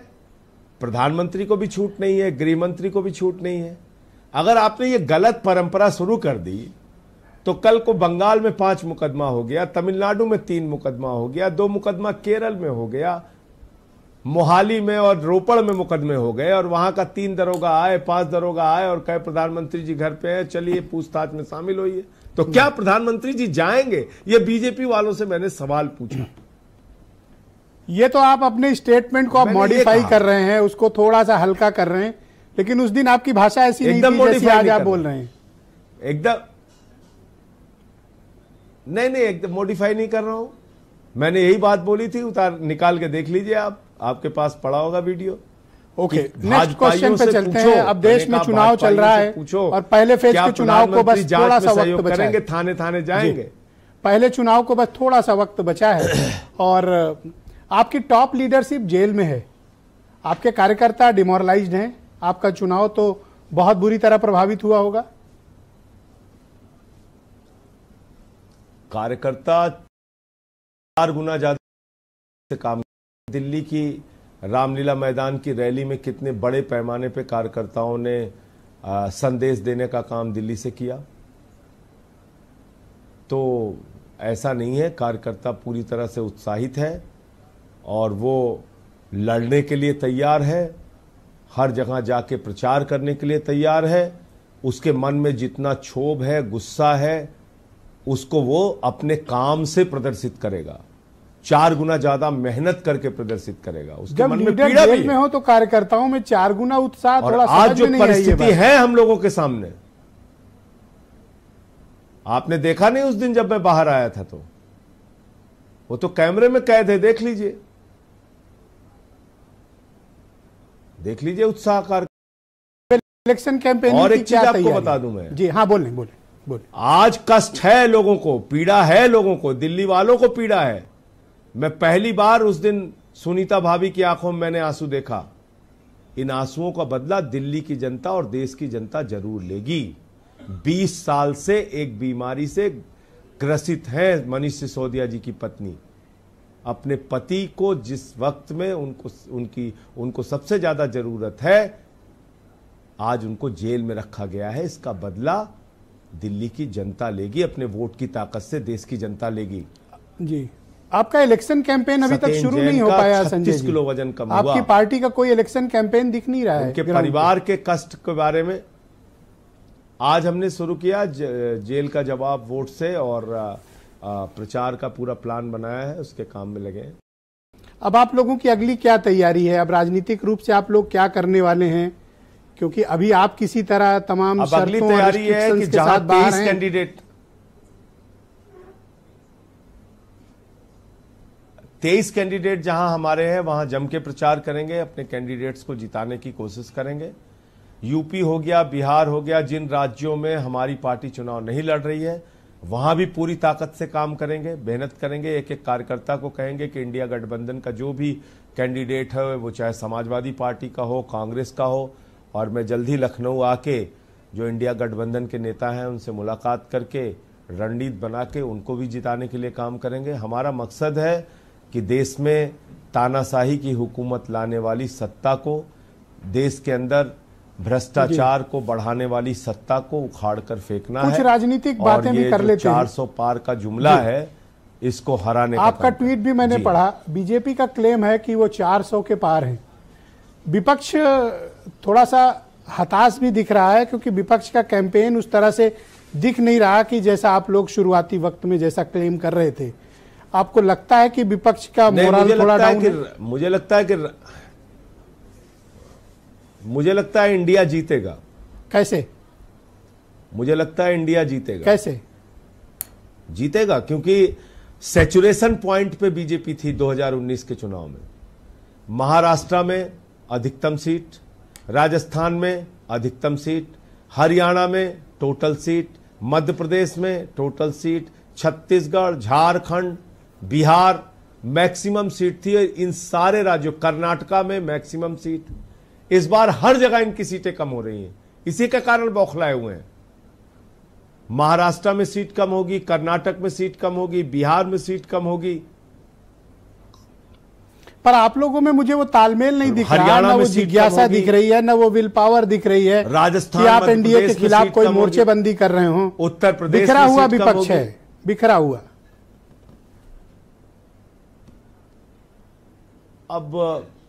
प्रधानमंत्री को भी छूट नहीं है गृह मंत्री को भी छूट नहीं है अगर आपने ये गलत परंपरा शुरू कर दी तो कल को बंगाल में पांच मुकदमा हो गया तमिलनाडु में तीन मुकदमा हो गया दो मुकदमा केरल में हो गया मोहाली में और रोपड़ में मुकदमे हो गए और वहां का तीन दरोगा आए पांच दरोगा आए और कहे प्रधानमंत्री जी घर पे हैं चलिए पूछताछ में शामिल होइए तो क्या प्रधानमंत्री जी जाएंगे ये बीजेपी वालों से मैंने सवाल पूछा ये तो आप अपने स्टेटमेंट को आप मॉडिफाई कर रहे हैं उसको थोड़ा सा हल्का कर रहे हैं लेकिन उस दिन आपकी भाषा ऐसी एकदम मॉडिफाई आप बोल रहे हैं एकदम नहीं नहीं एकदम मॉडिफाई नहीं कर रहा हूं मैंने यही बात बोली थी उतार निकाल के देख लीजिए आप आपके पास पड़ा होगा वीडियो ओके नेक्स्ट क्वेश्चन पे चलते हैं अब देश में चुनाव चल रहा है पूछो और पहले फेज के चुनाव को बस थोड़ा सा वक्त बचाएंगे थाने थाने जाएंगे पहले चुनाव को बस थोड़ा सा वक्त बचा है और आपकी टॉप लीडरशिप जेल में है आपके कार्यकर्ता डिमोरलाइज हैं आपका चुनाव तो बहुत बुरी तरह प्रभावित हुआ होगा कार्यकर्ता चार गुना ज्यादा से काम दिल्ली की रामलीला मैदान की रैली में कितने बड़े पैमाने पर कार्यकर्ताओं ने आ, संदेश देने का काम दिल्ली से किया तो ऐसा नहीं है कार्यकर्ता पूरी तरह से उत्साहित है और वो लड़ने के लिए तैयार है हर जगह जाके प्रचार करने के लिए तैयार है उसके मन में जितना क्षोभ है गुस्सा है उसको वो अपने काम से प्रदर्शित करेगा चार गुना ज्यादा मेहनत करके प्रदर्शित करेगा उसके जब मन में पीड़ा भी में हो तो कार्यकर्ताओं में चार गुना उत्साह थोड़ा आज जो परिस्थिति है हम लोगों के सामने आपने देखा नहीं उस दिन जब मैं बाहर आया था तो वो तो कैमरे में कैद है देख लीजिए देख लीजिए उत्साह इलेक्शन कैंपेन और एक चीज आपको बता दूं मैं जी हाँ बोले बोले बोले आज कष्ट है लोगों को पीड़ा है लोगों को दिल्ली वालों को पीड़ा है मैं पहली बार उस दिन सुनीता भाभी की आंखों में मैंने आंसू देखा इन आंसुओं का बदला दिल्ली की जनता और देश की जनता जरूर लेगी 20 साल से एक बीमारी से ग्रसित हैं मनीष सिसोदिया जी की पत्नी अपने पति को जिस वक्त में उनको उनकी उनको सबसे ज्यादा जरूरत है आज उनको जेल में रखा गया है इसका बदला दिल्ली की जनता लेगी अपने वोट की ताकत से देश की जनता लेगी जी आपका इलेक्शन कैंपेन अभी तक शुरू नहीं हो पाया संजय किलो वजन कम हुआ। आपकी पार्टी का कोई इलेक्शन कैंपेन दिख नहीं रहा है उनके परिवार के कष्ट के बारे में आज हमने शुरू किया जेल का जवाब वोट से और प्रचार का पूरा प्लान बनाया है उसके काम में लगे अब आप लोगों की अगली क्या तैयारी है अब राजनीतिक रूप से आप लोग क्या करने वाले हैं क्योंकि अभी आप किसी तरह तमाम अब अगली तैयारी है कि जहां तेईस कैंडिडेट तेईस कैंडिडेट जहां हमारे हैं वहां जम के प्रचार करेंगे अपने कैंडिडेट्स को जिताने की कोशिश करेंगे यूपी हो गया बिहार हो गया जिन राज्यों में हमारी पार्टी चुनाव नहीं लड़ रही है वहां भी पूरी ताकत से काम करेंगे मेहनत करेंगे एक एक कार्यकर्ता को कहेंगे कि इंडिया गठबंधन का जो भी कैंडिडेट है वो चाहे समाजवादी पार्टी का हो कांग्रेस का हो और मैं जल्द ही लखनऊ आके जो इंडिया गठबंधन के नेता हैं उनसे मुलाकात करके रणनीति बना के उनको भी जिताने के लिए काम करेंगे हमारा मकसद है कि देश में तानाशाही की हुकूमत लाने वाली सत्ता को देश के अंदर भ्रष्टाचार को बढ़ाने वाली सत्ता को उखाड़ कर फेंकना कुछ है राजनीतिक बातें भी कर लेते चार सौ पार का जुमला है इसको हराने आपका ट्वीट भी मैंने पढ़ा बीजेपी का क्लेम है कि वो 400 के पार है विपक्ष थोड़ा सा हताश भी दिख रहा है क्योंकि विपक्ष का कैंपेन उस तरह से दिख नहीं रहा कि जैसा आप लोग शुरुआती वक्त में जैसा क्लेम कर रहे थे आपको लगता है कि विपक्ष का मोरल थोड़ा डाउन है मुझे लगता है कि मुझे लगता है इंडिया जीतेगा कैसे मुझे लगता है इंडिया जीतेगा कैसे जीतेगा क्योंकि सेचुरेशन पॉइंट पे बीजेपी थी 2019 के चुनाव में महाराष्ट्र में अधिकतम सीट राजस्थान में अधिकतम सीट हरियाणा में टोटल सीट मध्य प्रदेश में total seat Chhattisgarh Jharkhand Bihar maximum seat थी इन सारे राज्यों कर्नाटका में मैक्सिमम सीट इस बार हर जगह इनकी सीटें कम हो रही हैं इसी के कारण बौखलाए हुए हैं महाराष्ट्र में सीट कम होगी कर्नाटक में सीट कम होगी बिहार में सीट कम होगी पर आप लोगों में मुझे वो तालमेल नहीं दिख रहा ना वो जिज्ञासा दिख रही है ना वो विल पावर दिख रही है राजस्थान कि आप एनडीए के खिलाफ कोई मोर्चेबंदी कर रहे हो उत्तर प्रदेश बिखरा हुआ विपक्ष है बिखरा हुआ अब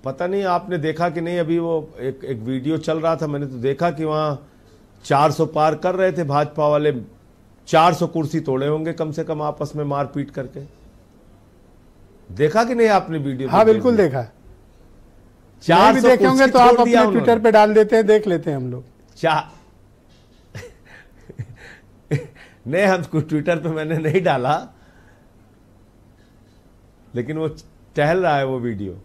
पता नहीं आपने देखा कि नहीं अभी वो एक एक वीडियो चल रहा था मैंने तो देखा कि वहाँ 400 पार कर रहे थे भाजपा वाले 400 कुर्सी तोड़े होंगे कम से कम आपस में मारपीट करके देखा कि नहीं आपने वीडियो हाँ बिल्कुल देखा चार भी देखे होंगे तो आप अपने ट्विटर पे डाल देते हैं देख लेते हैं हम लोग चार नहीं हम ट्विटर पे मैंने नहीं डाला लेकिन वो टहल रहा है वो वीडियो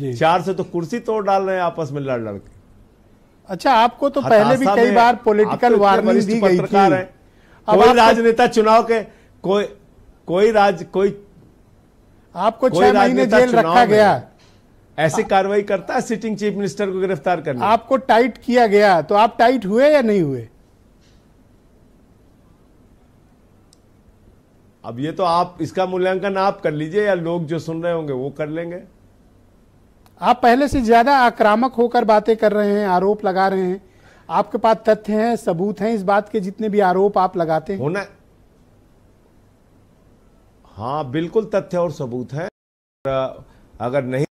जी चार से तो कुर्सी तोड़ डाल रहे हैं आपस में लड़ लड़के अच्छा आपको तो पहले भी कई बार पॉलिटिकल वार्निंग दी गई थी अब कोई राजनेता चुनाव के कोई कोई राज कोई आपको छह महीने जेल रखा गया ऐसी कार्रवाई करता है सिटिंग चीफ मिनिस्टर को गिरफ्तार करना आपको टाइट किया गया तो आप टाइट हुए या नहीं हुए अब ये तो आप इसका मूल्यांकन आप कर लीजिए या लोग जो सुन रहे होंगे वो कर लेंगे आप पहले से ज्यादा आक्रामक होकर बातें कर रहे हैं आरोप लगा रहे हैं आपके पास तथ्य हैं सबूत हैं इस बात के जितने भी आरोप आप लगाते हैं होना हाँ बिल्कुल तथ्य और सबूत है अगर नहीं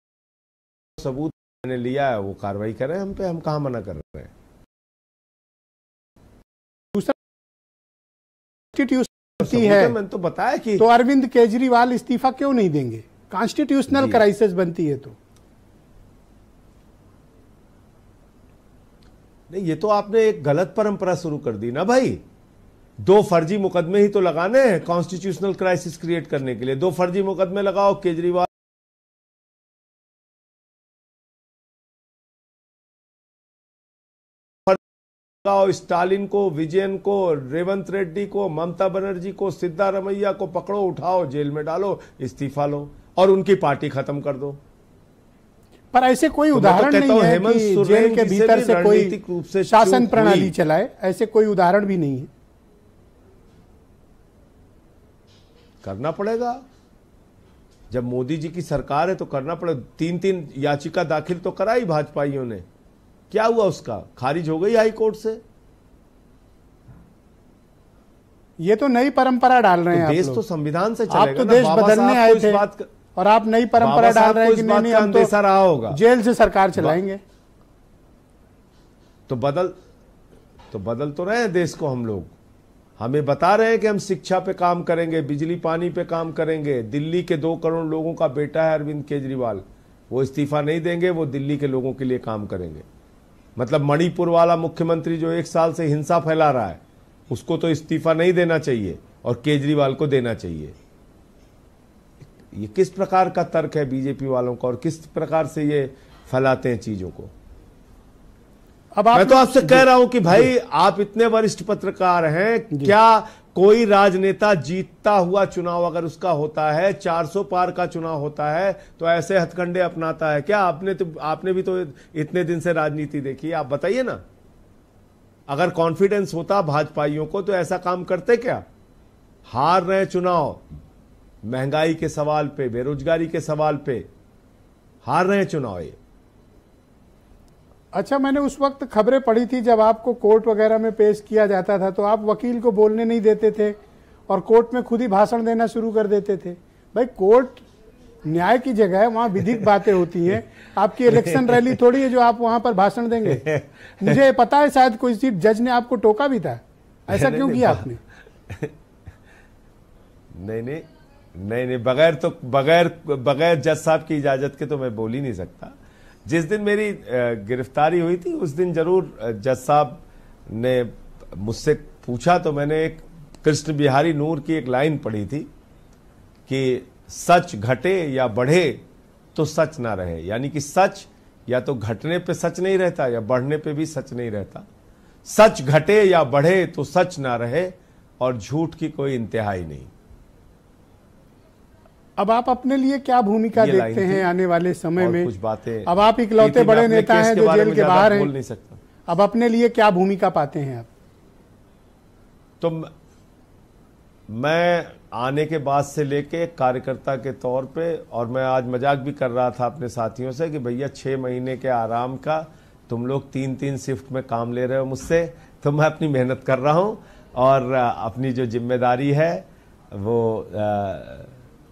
सबूत मैंने लिया है वो कार्रवाई करें हम पे हम कहा मना कर रहे हैं दूसरा तो स्थिति है मैंने तो बताया कि तो अरविंद केजरीवाल इस्तीफा क्यों नहीं देंगे कॉन्स्टिट्यूशनल क्राइसिस बनती है तो नहीं ये तो आपने एक गलत परंपरा शुरू कर दी ना भाई दो फर्जी मुकदमे ही तो लगाने हैं कॉन्स्टिट्यूशनल क्राइसिस क्रिएट करने के लिए दो फर्जी मुकदमे लगाओ केजरीवाल लाओ तो स्टालिन को विजयन को रेवंत रेड्डी को ममता बनर्जी को सिद्धारमैया को पकड़ो उठाओ जेल में डालो इस्तीफा लो और उनकी पार्टी खत्म कर दो पर ऐसे कोई तो, तो उदाहरण नहीं है कि जेल के भीतर से, से कोई रूप से शासन प्रणाली चलाए ऐसे कोई उदाहरण भी नहीं है करना पड़ेगा जब मोदी जी की सरकार है तो करना पड़ेगा तीन तीन याचिका दाखिल तो कराई भाजपाइयों ने क्या हुआ उसका खारिज हो गई हाई कोर्ट से ये तो नई परंपरा डाल रहे हैं तो देश तो संविधान से चलेगा आप तो देश बदलने आए थे बात कर... और आप नई परंपरा डाल रहे हैं कि नहीं नहीं हम तो रहा होगा जेल से सरकार चलाएंगे तो बदल तो बदल तो रहे हैं देश को हम लोग हमें बता रहे हैं कि हम शिक्षा पे काम करेंगे बिजली पानी पे काम करेंगे दिल्ली के दो करोड़ लोगों का बेटा है अरविंद केजरीवाल वो इस्तीफा नहीं देंगे वो दिल्ली के लोगों के लिए काम करेंगे मतलब मणिपुर वाला मुख्यमंत्री जो एक साल से हिंसा फैला रहा है उसको तो इस्तीफा नहीं देना चाहिए और केजरीवाल को देना चाहिए ये किस प्रकार का तर्क है बीजेपी वालों का और किस प्रकार से ये फैलाते हैं चीजों को अब आप मैं तो आपसे कह रहा हूं कि भाई आप इतने वरिष्ठ पत्रकार हैं क्या कोई राजनेता जीतता हुआ चुनाव अगर उसका होता है 400 पार का चुनाव होता है तो ऐसे हथकंडे अपनाता है क्या आपने तो आपने भी तो इतने दिन से राजनीति देखी आप बताइए ना अगर कॉन्फिडेंस होता भाजपाइयों को तो ऐसा काम करते क्या हार रहे चुनाव महंगाई के सवाल पे बेरोजगारी के सवाल पे हार रहे चुनाव ये अच्छा मैंने उस वक्त खबरें पढ़ी थी जब आपको कोर्ट वगैरह में पेश किया जाता था तो आप वकील को बोलने नहीं देते थे और कोर्ट में खुद ही भाषण देना शुरू कर देते थे भाई कोर्ट न्याय की जगह है वहाँ विधिक बातें होती हैं आपकी इलेक्शन रैली थोड़ी है जो आप वहाँ पर भाषण देंगे मुझे पता है शायद कोई चीफ जज ने आपको टोका भी था ऐसा क्यों किया आपने नहीं नहीं नहीं नहीं बगैर तो बगैर बगैर जज साहब की इजाजत के तो मैं बोल ही नहीं सकता जिस दिन मेरी गिरफ्तारी हुई थी उस दिन जरूर जज साहब ने मुझसे पूछा तो मैंने एक कृष्ण बिहारी नूर की एक लाइन पढ़ी थी कि सच घटे या बढ़े तो सच ना रहे यानी कि सच या तो घटने पे सच नहीं रहता या बढ़ने पे भी सच नहीं रहता सच घटे या बढ़े तो सच ना रहे और झूठ की कोई इंतहाई नहीं अब आप अपने लिए क्या भूमिका देखते हैं आने वाले समय में कुछ बातें अब आप इकलौते बड़े नेता हैं जो जेल के बाहर हैं बोल नहीं सकता अब अपने लिए क्या भूमिका पाते हैं आप तो मैं आने के बाद से लेके कार्यकर्ता के तौर पे और मैं आज मजाक भी कर रहा था अपने साथियों से कि भैया छह महीने के आराम का तुम लोग तीन तीन शिफ्ट में काम ले रहे हो मुझसे तो मैं अपनी मेहनत कर रहा हूँ और अपनी जो जिम्मेदारी है वो आ,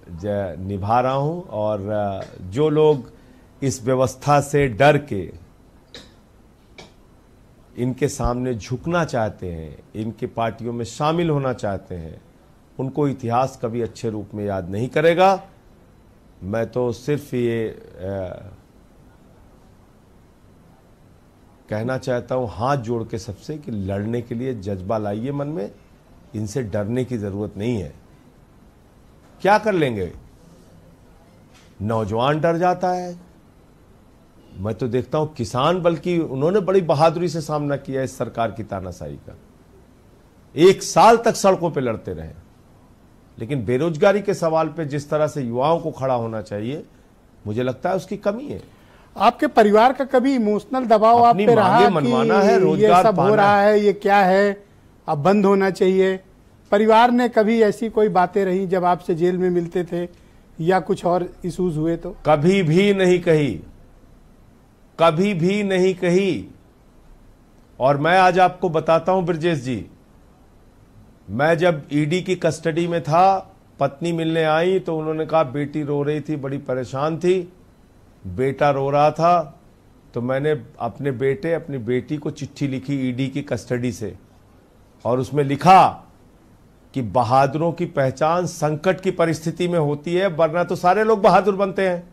निभा रहा हूं और जो लोग इस व्यवस्था से डर के इनके सामने झुकना चाहते हैं इनके पार्टियों में शामिल होना चाहते हैं उनको इतिहास कभी अच्छे रूप में याद नहीं करेगा मैं तो सिर्फ ये कहना चाहता हूं हाथ जोड़ के सबसे कि लड़ने के लिए जज्बा लाइए मन में इनसे डरने की ज़रूरत नहीं है क्या कर लेंगे नौजवान डर जाता है मैं तो देखता हूं किसान बल्कि उन्होंने बड़ी बहादुरी से सामना किया इस सरकार की तानाशाही का एक साल तक सड़कों पर लड़ते रहे लेकिन बेरोजगारी के सवाल पे जिस तरह से युवाओं को खड़ा होना चाहिए मुझे लगता है उसकी कमी है आपके परिवार का कभी इमोशनल दबाव आप पे रहा कि मनवाना है रोजगार ये सब हो रहा है ये क्या है अब बंद होना चाहिए परिवार ने कभी ऐसी कोई बातें रही जब आपसे जेल में मिलते थे या कुछ और इश्यूज हुए तो कभी भी नहीं कही कभी भी नहीं कही और मैं आज आपको बताता हूं ब्रजेश जी मैं जब ईडी e की कस्टडी में था पत्नी मिलने आई तो उन्होंने कहा बेटी रो रही थी बड़ी परेशान थी बेटा रो रहा था तो मैंने अपने बेटे अपनी बेटी को चिट्ठी लिखी ईडी e की कस्टडी से और उसमें लिखा कि बहादुरों की पहचान संकट की परिस्थिति में होती है वरना तो सारे लोग बहादुर बनते हैं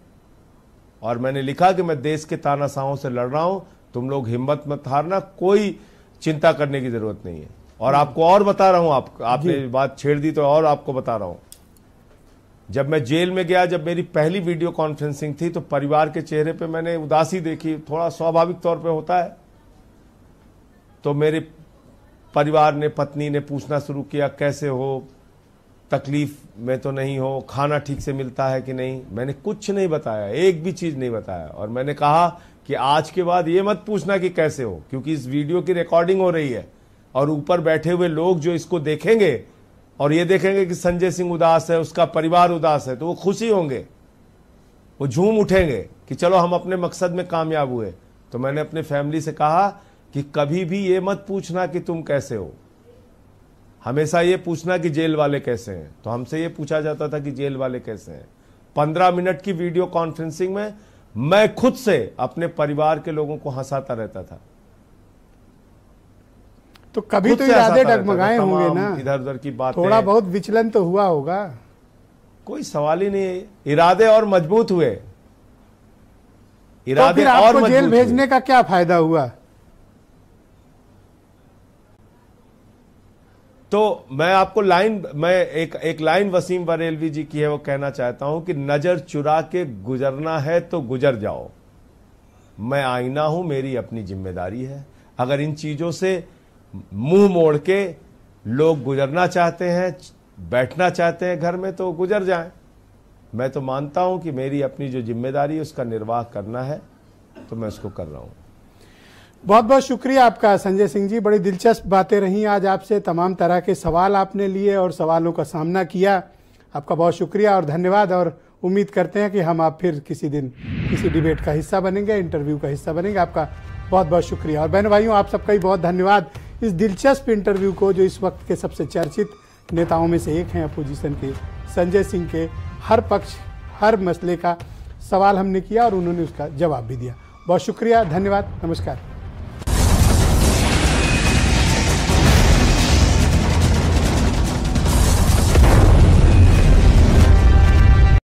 और मैंने लिखा कि मैं देश के तानाशाहों से लड़ रहा हूं तुम लोग हिम्मत मत हारना कोई चिंता करने की जरूरत नहीं है और आपको और बता रहा हूं आप आपने बात छेड़ दी तो और आपको बता रहा हूं जब मैं जेल में गया जब मेरी पहली वीडियो कॉन्फ्रेंसिंग थी तो परिवार के चेहरे पे मैंने उदासी देखी थोड़ा स्वाभाविक तौर पे होता है तो मेरे परिवार ने पत्नी ने पूछना शुरू किया कैसे हो तकलीफ में तो नहीं हो खाना ठीक से मिलता है कि नहीं मैंने कुछ नहीं बताया एक भी चीज़ नहीं बताया और मैंने कहा कि आज के बाद ये मत पूछना कि कैसे हो क्योंकि इस वीडियो की रिकॉर्डिंग हो रही है और ऊपर बैठे हुए लोग जो इसको देखेंगे और ये देखेंगे कि संजय सिंह उदास है उसका परिवार उदास है तो वो खुशी होंगे वो झूम उठेंगे कि चलो हम अपने मकसद में कामयाब हुए तो मैंने अपने फैमिली से कहा कि कभी भी ये मत पूछना कि तुम कैसे हो हमेशा ये पूछना कि जेल वाले कैसे हैं तो हमसे ये पूछा जाता था कि जेल वाले कैसे हैं पंद्रह मिनट की वीडियो कॉन्फ्रेंसिंग में मैं खुद से अपने परिवार के लोगों को हंसाता रहता था तो कभी तो इरादे डगमगाए होंगे ना इधर उधर की बात थोड़ा बहुत विचलन तो हुआ होगा कोई सवाल ही नहीं इरादे और मजबूत हुए तो इरादे तो और जेल भेजने का क्या फायदा हुआ तो मैं आपको लाइन मैं एक एक लाइन वसीम बरेलवी जी की है वो कहना चाहता हूं कि नजर चुरा के गुजरना है तो गुजर जाओ मैं आईना हूं मेरी अपनी जिम्मेदारी है अगर इन चीजों से मुंह मोड़ के लोग गुजरना चाहते हैं बैठना चाहते हैं घर में तो गुजर जाएं मैं तो मानता हूं कि मेरी अपनी जो जिम्मेदारी है उसका निर्वाह करना है तो मैं उसको कर रहा हूं बहुत बहुत शुक्रिया आपका संजय सिंह जी बड़ी दिलचस्प बातें रहीं आज आपसे तमाम तरह के सवाल आपने लिए और सवालों का सामना किया आपका बहुत शुक्रिया और धन्यवाद और उम्मीद करते हैं कि हम आप फिर किसी दिन किसी डिबेट का हिस्सा बनेंगे इंटरव्यू का हिस्सा बनेंगे आपका बहुत बहुत शुक्रिया और बहन भाइयों आप सबका ही बहुत धन्यवाद इस दिलचस्प इंटरव्यू को जो इस वक्त के सबसे चर्चित नेताओं में से एक हैं अपोजिशन के संजय सिंह के हर पक्ष हर मसले का सवाल हमने किया और उन्होंने उसका जवाब भी दिया बहुत शुक्रिया धन्यवाद नमस्कार